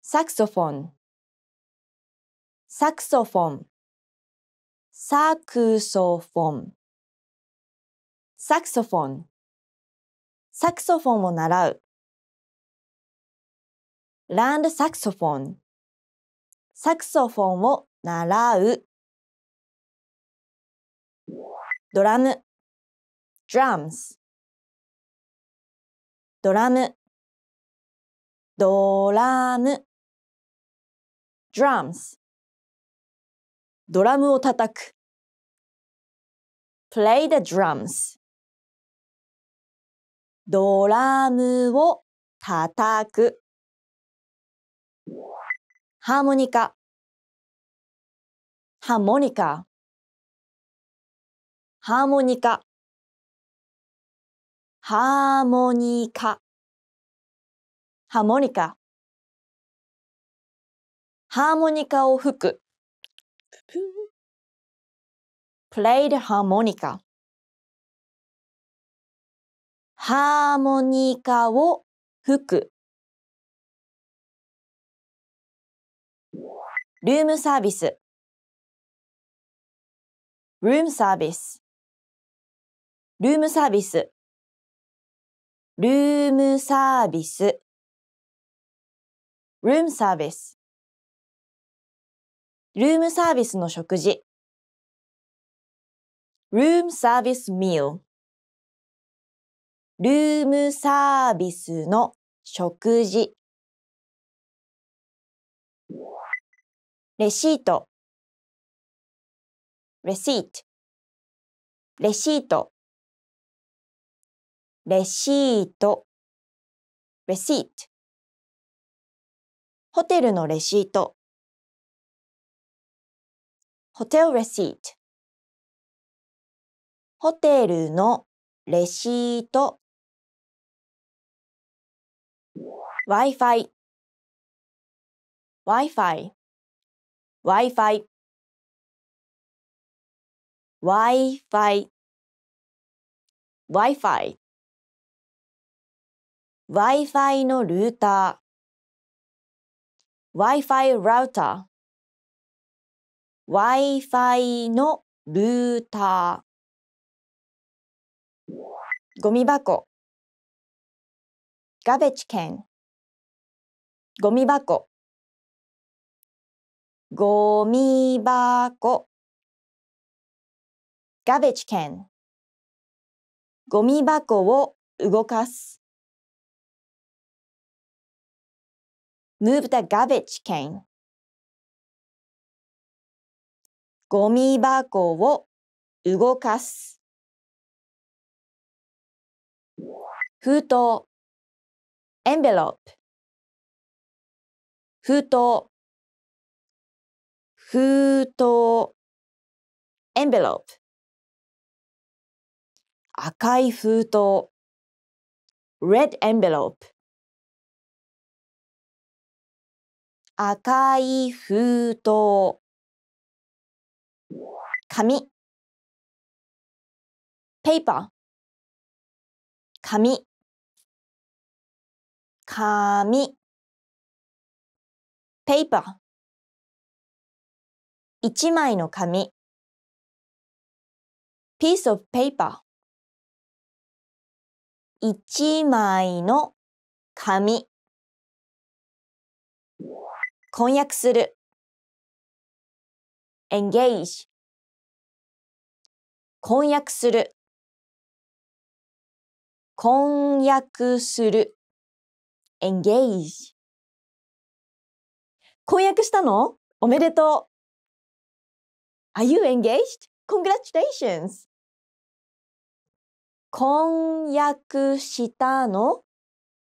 サクソフォンサクソフォンサクソフォンサクソフォンサクソフォンを習う learn saxophone サクソフォンを習うドラム drums ドラムドラム drums ドラムを叩く play the drums ドラムを叩く。ハーモニカ、ハーモニカ、ハーモニカ、ハーモニカ、ハーモニカ、ハーモニカを吹く。プレイ y ハーモニカ。ハーモニカを吹く。ルームサービス。ルームサービス。ルームサービス。ルームサービス。ルームサービス。ルームサービスの食事。ルームサービスミール。ルームサービスの食事。レシート。レシート。レシート。レシート。レシート。ホテルのレシート。ホテルレシート。ホテルのレシート。Wi-Fi Wi-Fi Wi-Fi Wi-Fi Wi-Fi Wi-Fi のルーター Wi-Fi router Wi-Fi のルーターゴミ箱ガベチケン。ゴミ箱。ゴミ箱。ガベチケン。ゴミ箱を動かす。ムーブ e ガベチケン。ゴミ箱を動かす。封筒。envelope 封筒封筒 envelope 赤い封筒 red envelope 赤い封筒紙 paper 紙紙 paper 一枚の紙 piece of paper 一枚の紙婚約する engage 婚約する婚約する e n g a g e 婚約したのおめでとう。Are you engaged? Congratulations! 婚約したの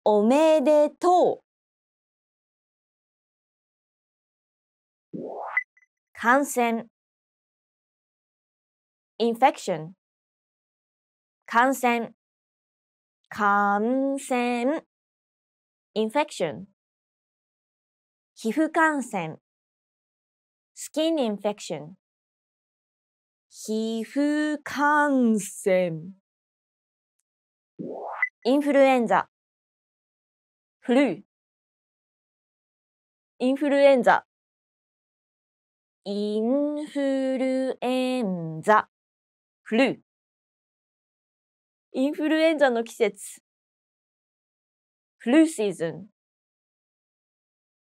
おめでとう。感染 infection 感染感染 infection 皮膚感染 skin infection 皮膚感染インフルエンザフルーインフルエンザインフルエンザフルーインフルエンザの季節 flu season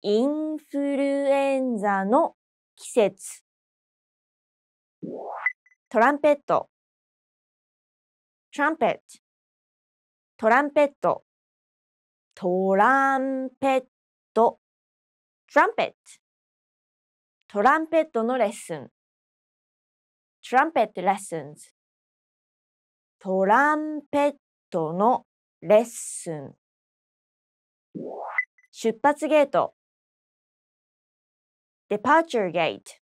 インフルエンザの季節トランペットトランペットトランペットトランペットトランペットトランペットのレッスン trumpet lessons トランペットのレッスン出発ゲート departure gate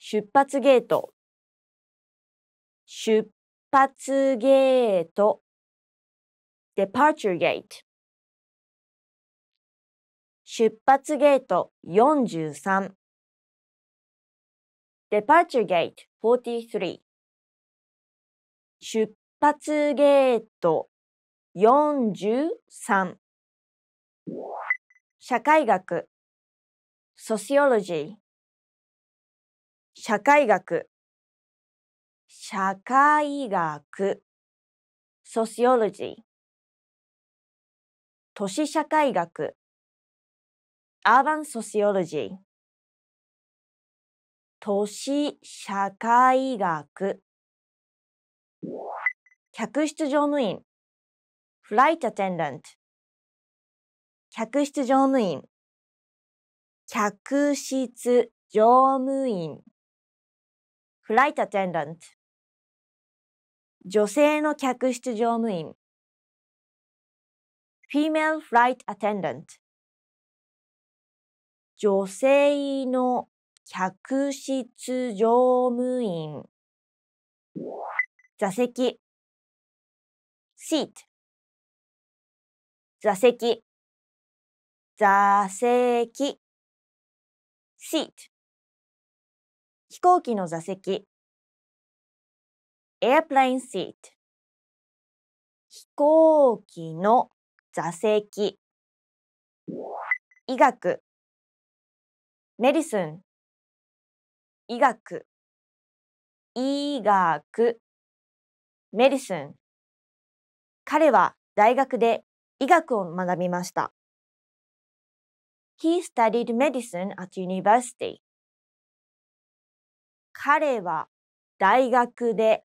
出発ゲート出発ゲート departure gate 出発ゲート43 departure gate 43出発ゲート43社会学 sociology 社会学社会学 sociology 都市社会学 urban sociology 都市社会学客室乗務員 flight attendant 客室乗務員客室乗務員フライトアテンダント女性の客室乗務員 female flight attendant 女性の客室乗務員座席 seat 座席座席 seat 飛行機の座席 airplane seat 飛行機の座席医学メディスン医学医学メディスン彼は大学で医学を学びました。He studied medicine at university. 彼は大学で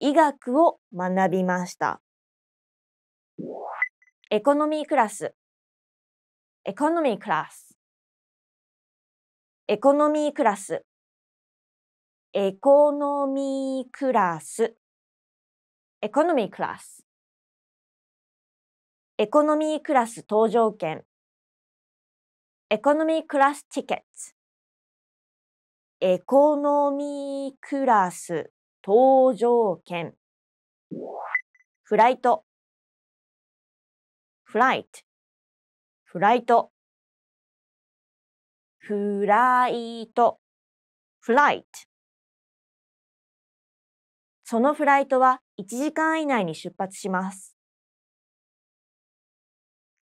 医学を学びました。エコノミークラス。エコノミークラス。エコノミークラス。エコノミークラス。エコノミークラス。エコノミークラス搭乗券。エコノミークラステケット。エコノミークラス搭乗券。フライト。フライト。フライト。フライト。フライト。そのフライトは1時間以内に出発します。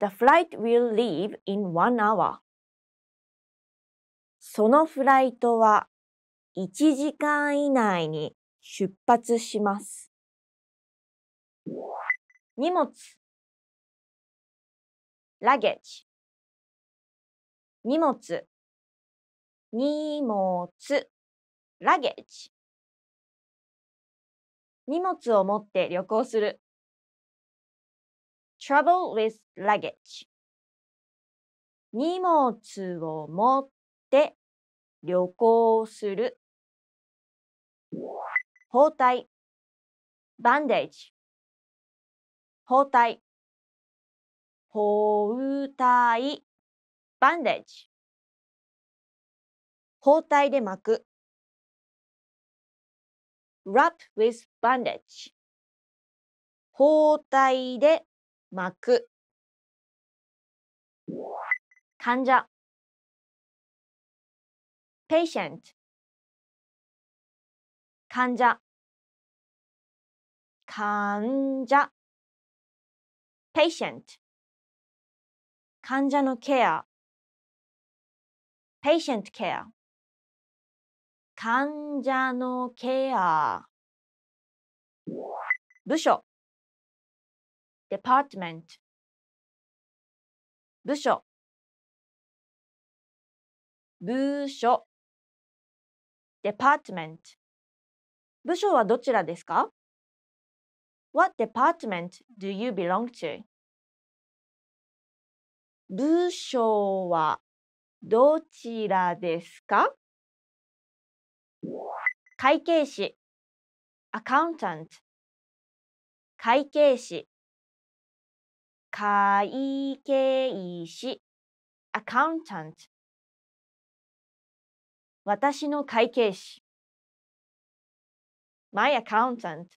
The flight will leave in one hour. そのフライトは1時間以内に出発します。荷物ラゲッジ、荷物荷物ラゲッジ。荷物を持って旅行する trouble with luggage 荷物を持って旅行する包帯バンデージ包帯包帯バンデージ包帯で巻く wrap with bandage 包帯で巻く患者 patient 患者患者 patient 患者のケア patient care 患者のケア部署 department 部署部署 department 部署はどちらですか ?What department do you belong to? 部署はどちらですか会計士 accountant 会計士会計士 accountant 私の会計士 My accountant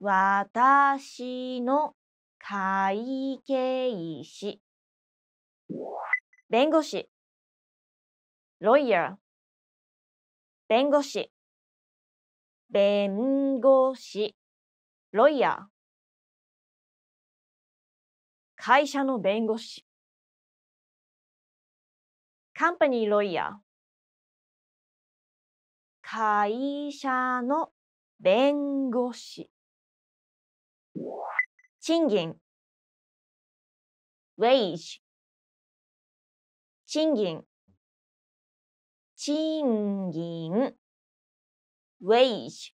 私の会計士弁護士 lawyer 弁護士弁護士 lawyer 会社の弁護士 company lawyer 会社の弁護士賃金 wage 賃金賃金 wage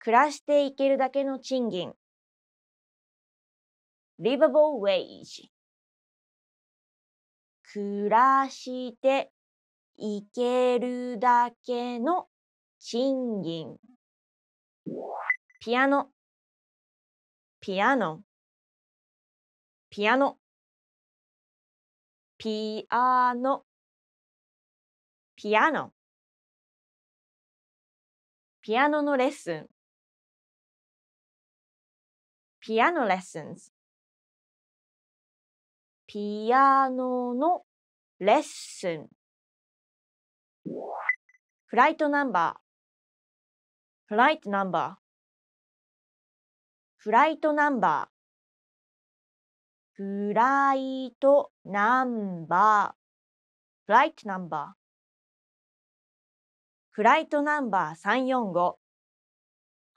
暮らしていけるだけの賃金 livable wage 暮らしていけるだけの賃金。ピアノ、ピアノ、ピアノ、ピアノ、ピアノ、ピアノのレッスン、ピアノレッスンズ。ピアノのレッスン。フライトナンバー。フライトナンバー。フライトナンバー。フライトナンバー。フライトナンバー。フライトナンバー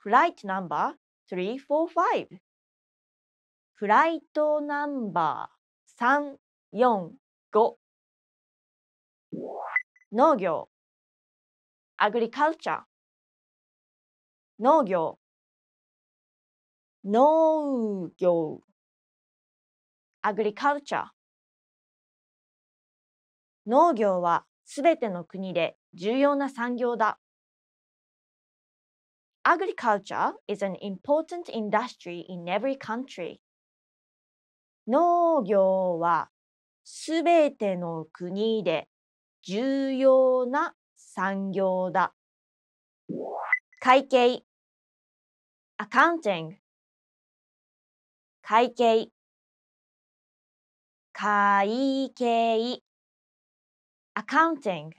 345。フライトナンバー345。フライトナンバー3、4、5農業アグリカルチャー農業農業アグリカルチャー農業はすべての国で重要な産業だ。Agriculture is an important industry in every country. 農業はすべての国で重要な産業だ。会計 accounting 会計会計 accounting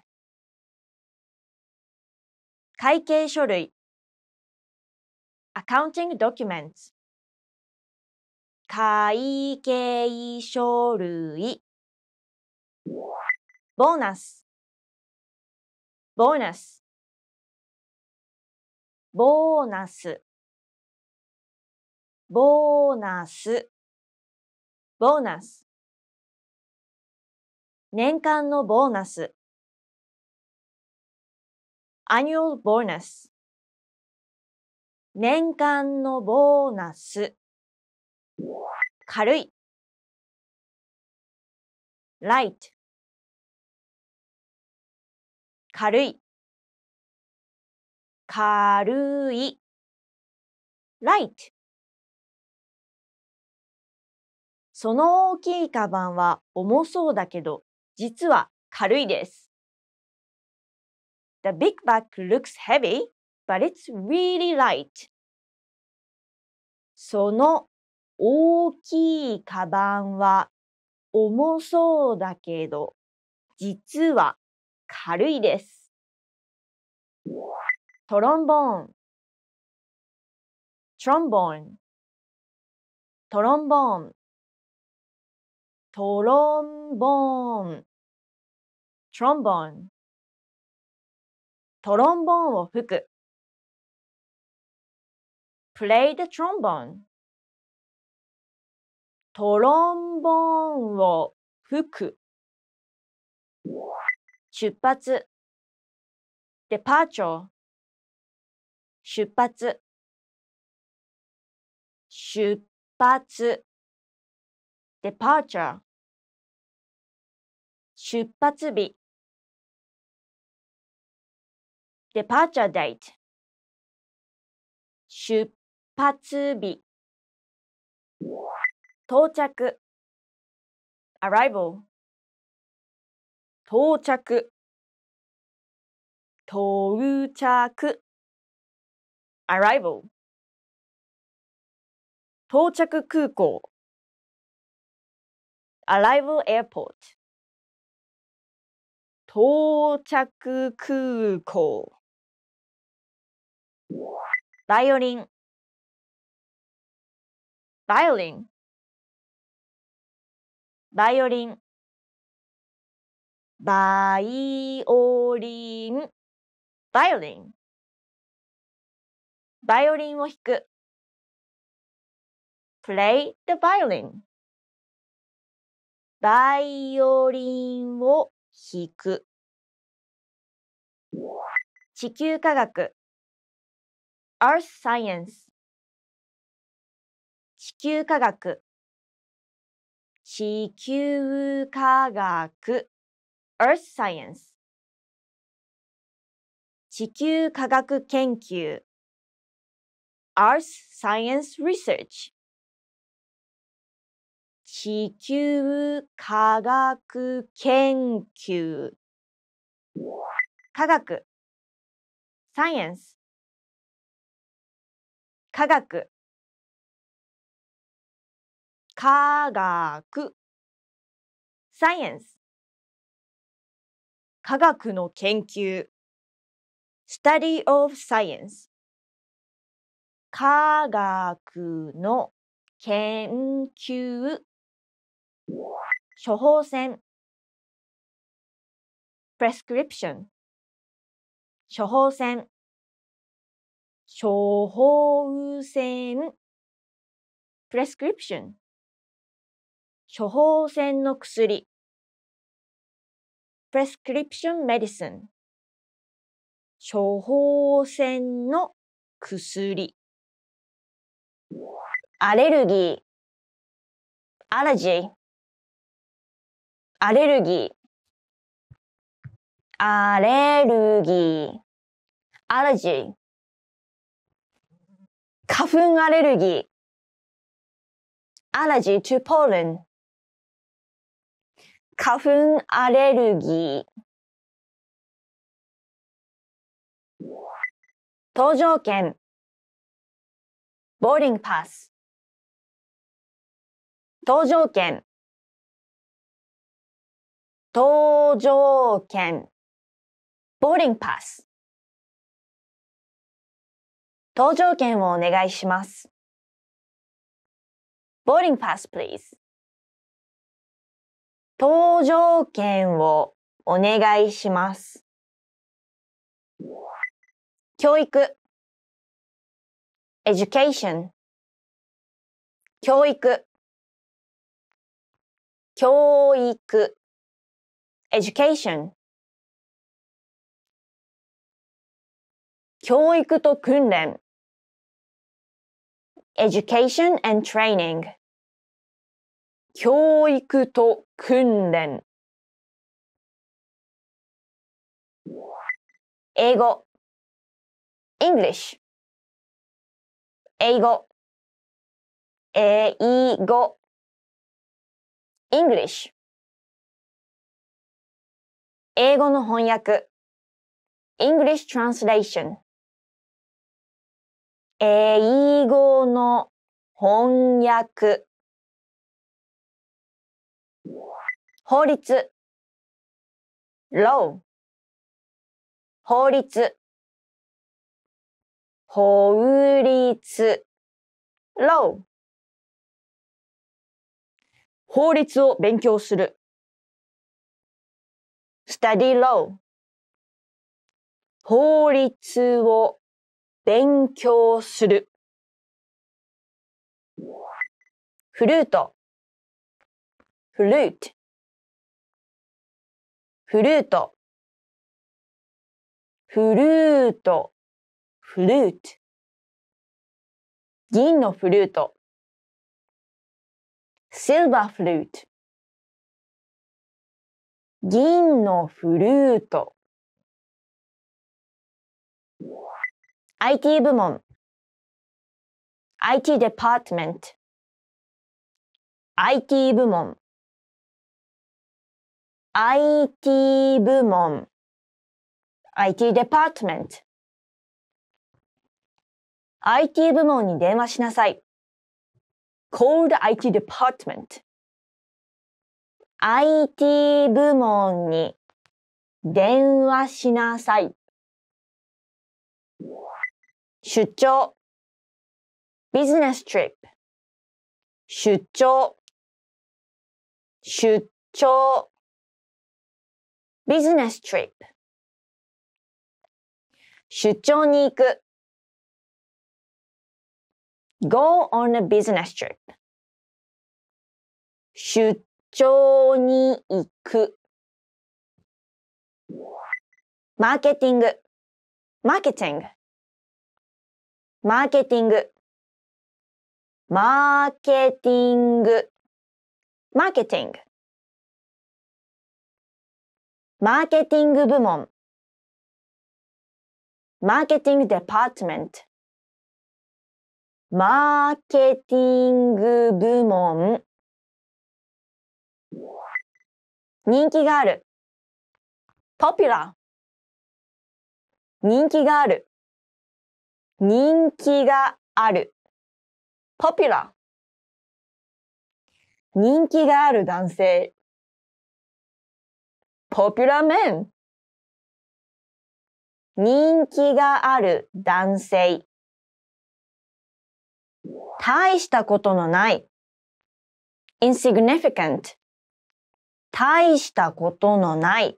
会計書類 accounting documents 会計書類ボーナスボーナスボーナスボーナスボーナス年間のボーナス annual bonus 年間のボーナス軽い light 軽い軽い light その大きいカバンは重そうだけど実は軽いです。The big bag looks heavy, but it's really light. その大きいカバンは重そうだけど、実は軽いです。トロンボーン、トロンボーン、トロンボーン、トロンボーン、トロンボーン、トロンボーンを吹く。Play the trombone. トロンボーンを吹く。出発。デパーチョ。出発。出発。デパーチャー。出発日。デパーチャーデート。出発日。到着 arrival 到着到着 arrival 到着空港 arrival airport 到着空港バイオリンバイオリンバイオリンバイオリン。バイオリン。バイオリン。バイオリンを弾く。play the violin. バイオリンを弾く。地球科学 Earth Science 地球科学地球科学 Earth Science 地球科学研究 Earth Science Research 地球科学研究科学 Science 科学科学 science 科学の研究 study of science 科学の研究処方箋 prescription 処方箋処方箋 prescription 処方箋の薬 prescription medicine 処方箋の薬アレルギーアレジーアレルギーアレルギーアレジー花粉アレルギーアレジー to pollen 花粉アレルギー。搭乗券。ボーリングパス。搭乗券。搭乗券。ボーリングパス。搭乗券をお願いします。ボーリングパス、please. 搭乗券をお願いします。教育 education 教育教育 education 教育と訓練 education and training 教育と訓練英語 English 英語英語 English 英語の翻訳 English Translation 英語の翻訳法律 law 法律法律 law 法律を勉強する study law 法律を勉強するフルートフルートフルートフルートフルート銀のフルートシルバーフルート。銀のフルート IT 部門 IT デパートメント IT 部門 IT 部門 IT デパートメント IT 部門に電話しなさい c o l d IT department IT 部門に電話しなさい出張 business trip 出張出張 business 出張に行く go on a business trip 出張に行くマーケティングマーケティングマーケティングマーケティングマーケティングマーケティング部門マーケティングデパートメントマーケティング部門人気があるポピュラー人気がある人気があるポピュラー人気がある男性 popular m a n 人気がある男性大したことのない insignificant 大したことのない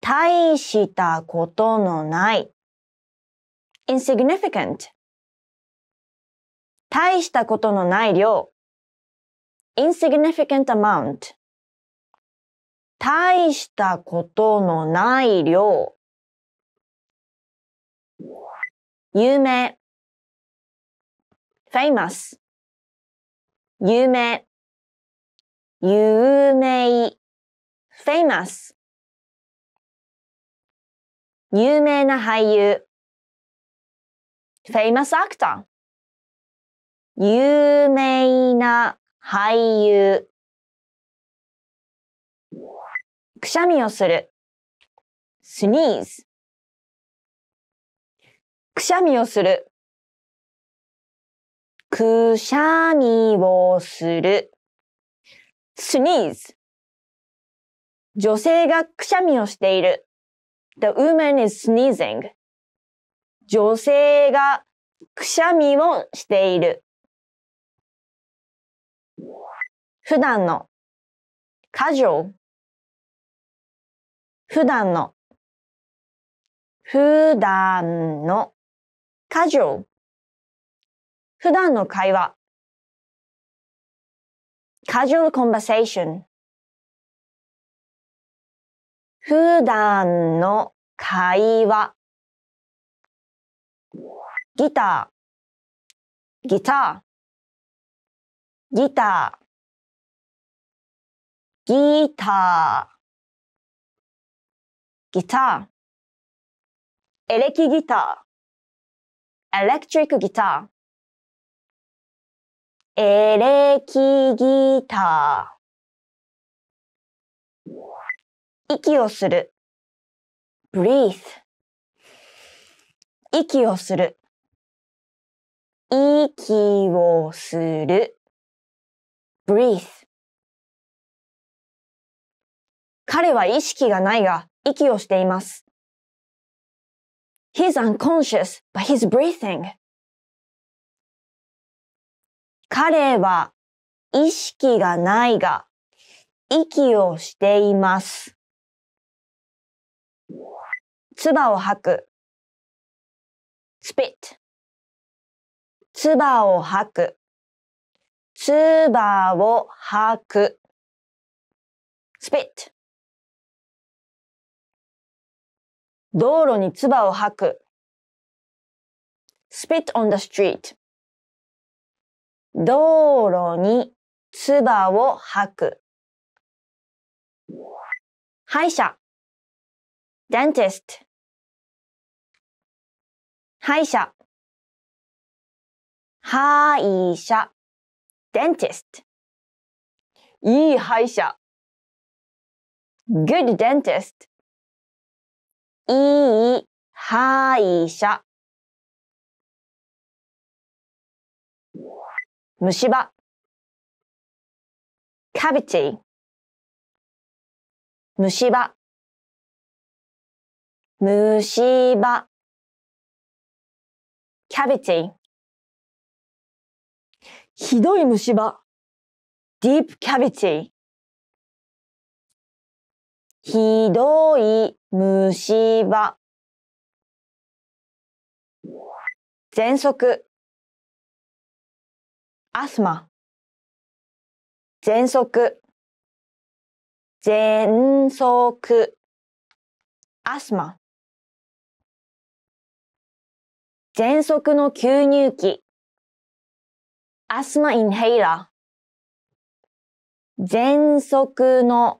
大したことのない insignificant 大したことのない量 insignificant amount 大したことのない量。有名 famous 有名有名 famous 有名な俳優 famous actor 有名な俳優くしゃみをする。sneeze くしゃみをする。くしゃみをする。sneeze 女性がくしゃみをしている。The woman is sneezing. 女性がくしゃみをしている。普段の casual 普段の普段のカジュアル普段の会話 casual conversation 普段の会話ギターギターギターギターギターエレキギターエレクトリックギターエレキギター息をする breathe 息をする息をする breathe 彼は意識がないが息をしています。He's unconscious, but he's breathing. 彼は意識がないが、息をしています。唾を吐く。spit。唾を吐く。唾を吐く。spit。道路に唾を吐く。spit on the street 道路に唾を吐く。歯医者 dentist 歯医者歯医者 dentist いい歯医者 good dentist いい歯医者。虫歯。カビチ。虫歯。虫歯。キャビティ。ひどい虫歯。ディープキャビティ。ひどい虫歯。喘息。アスマ。喘息。喘息。アスマ。喘息の吸入器。アスマインヘイラー。喘息の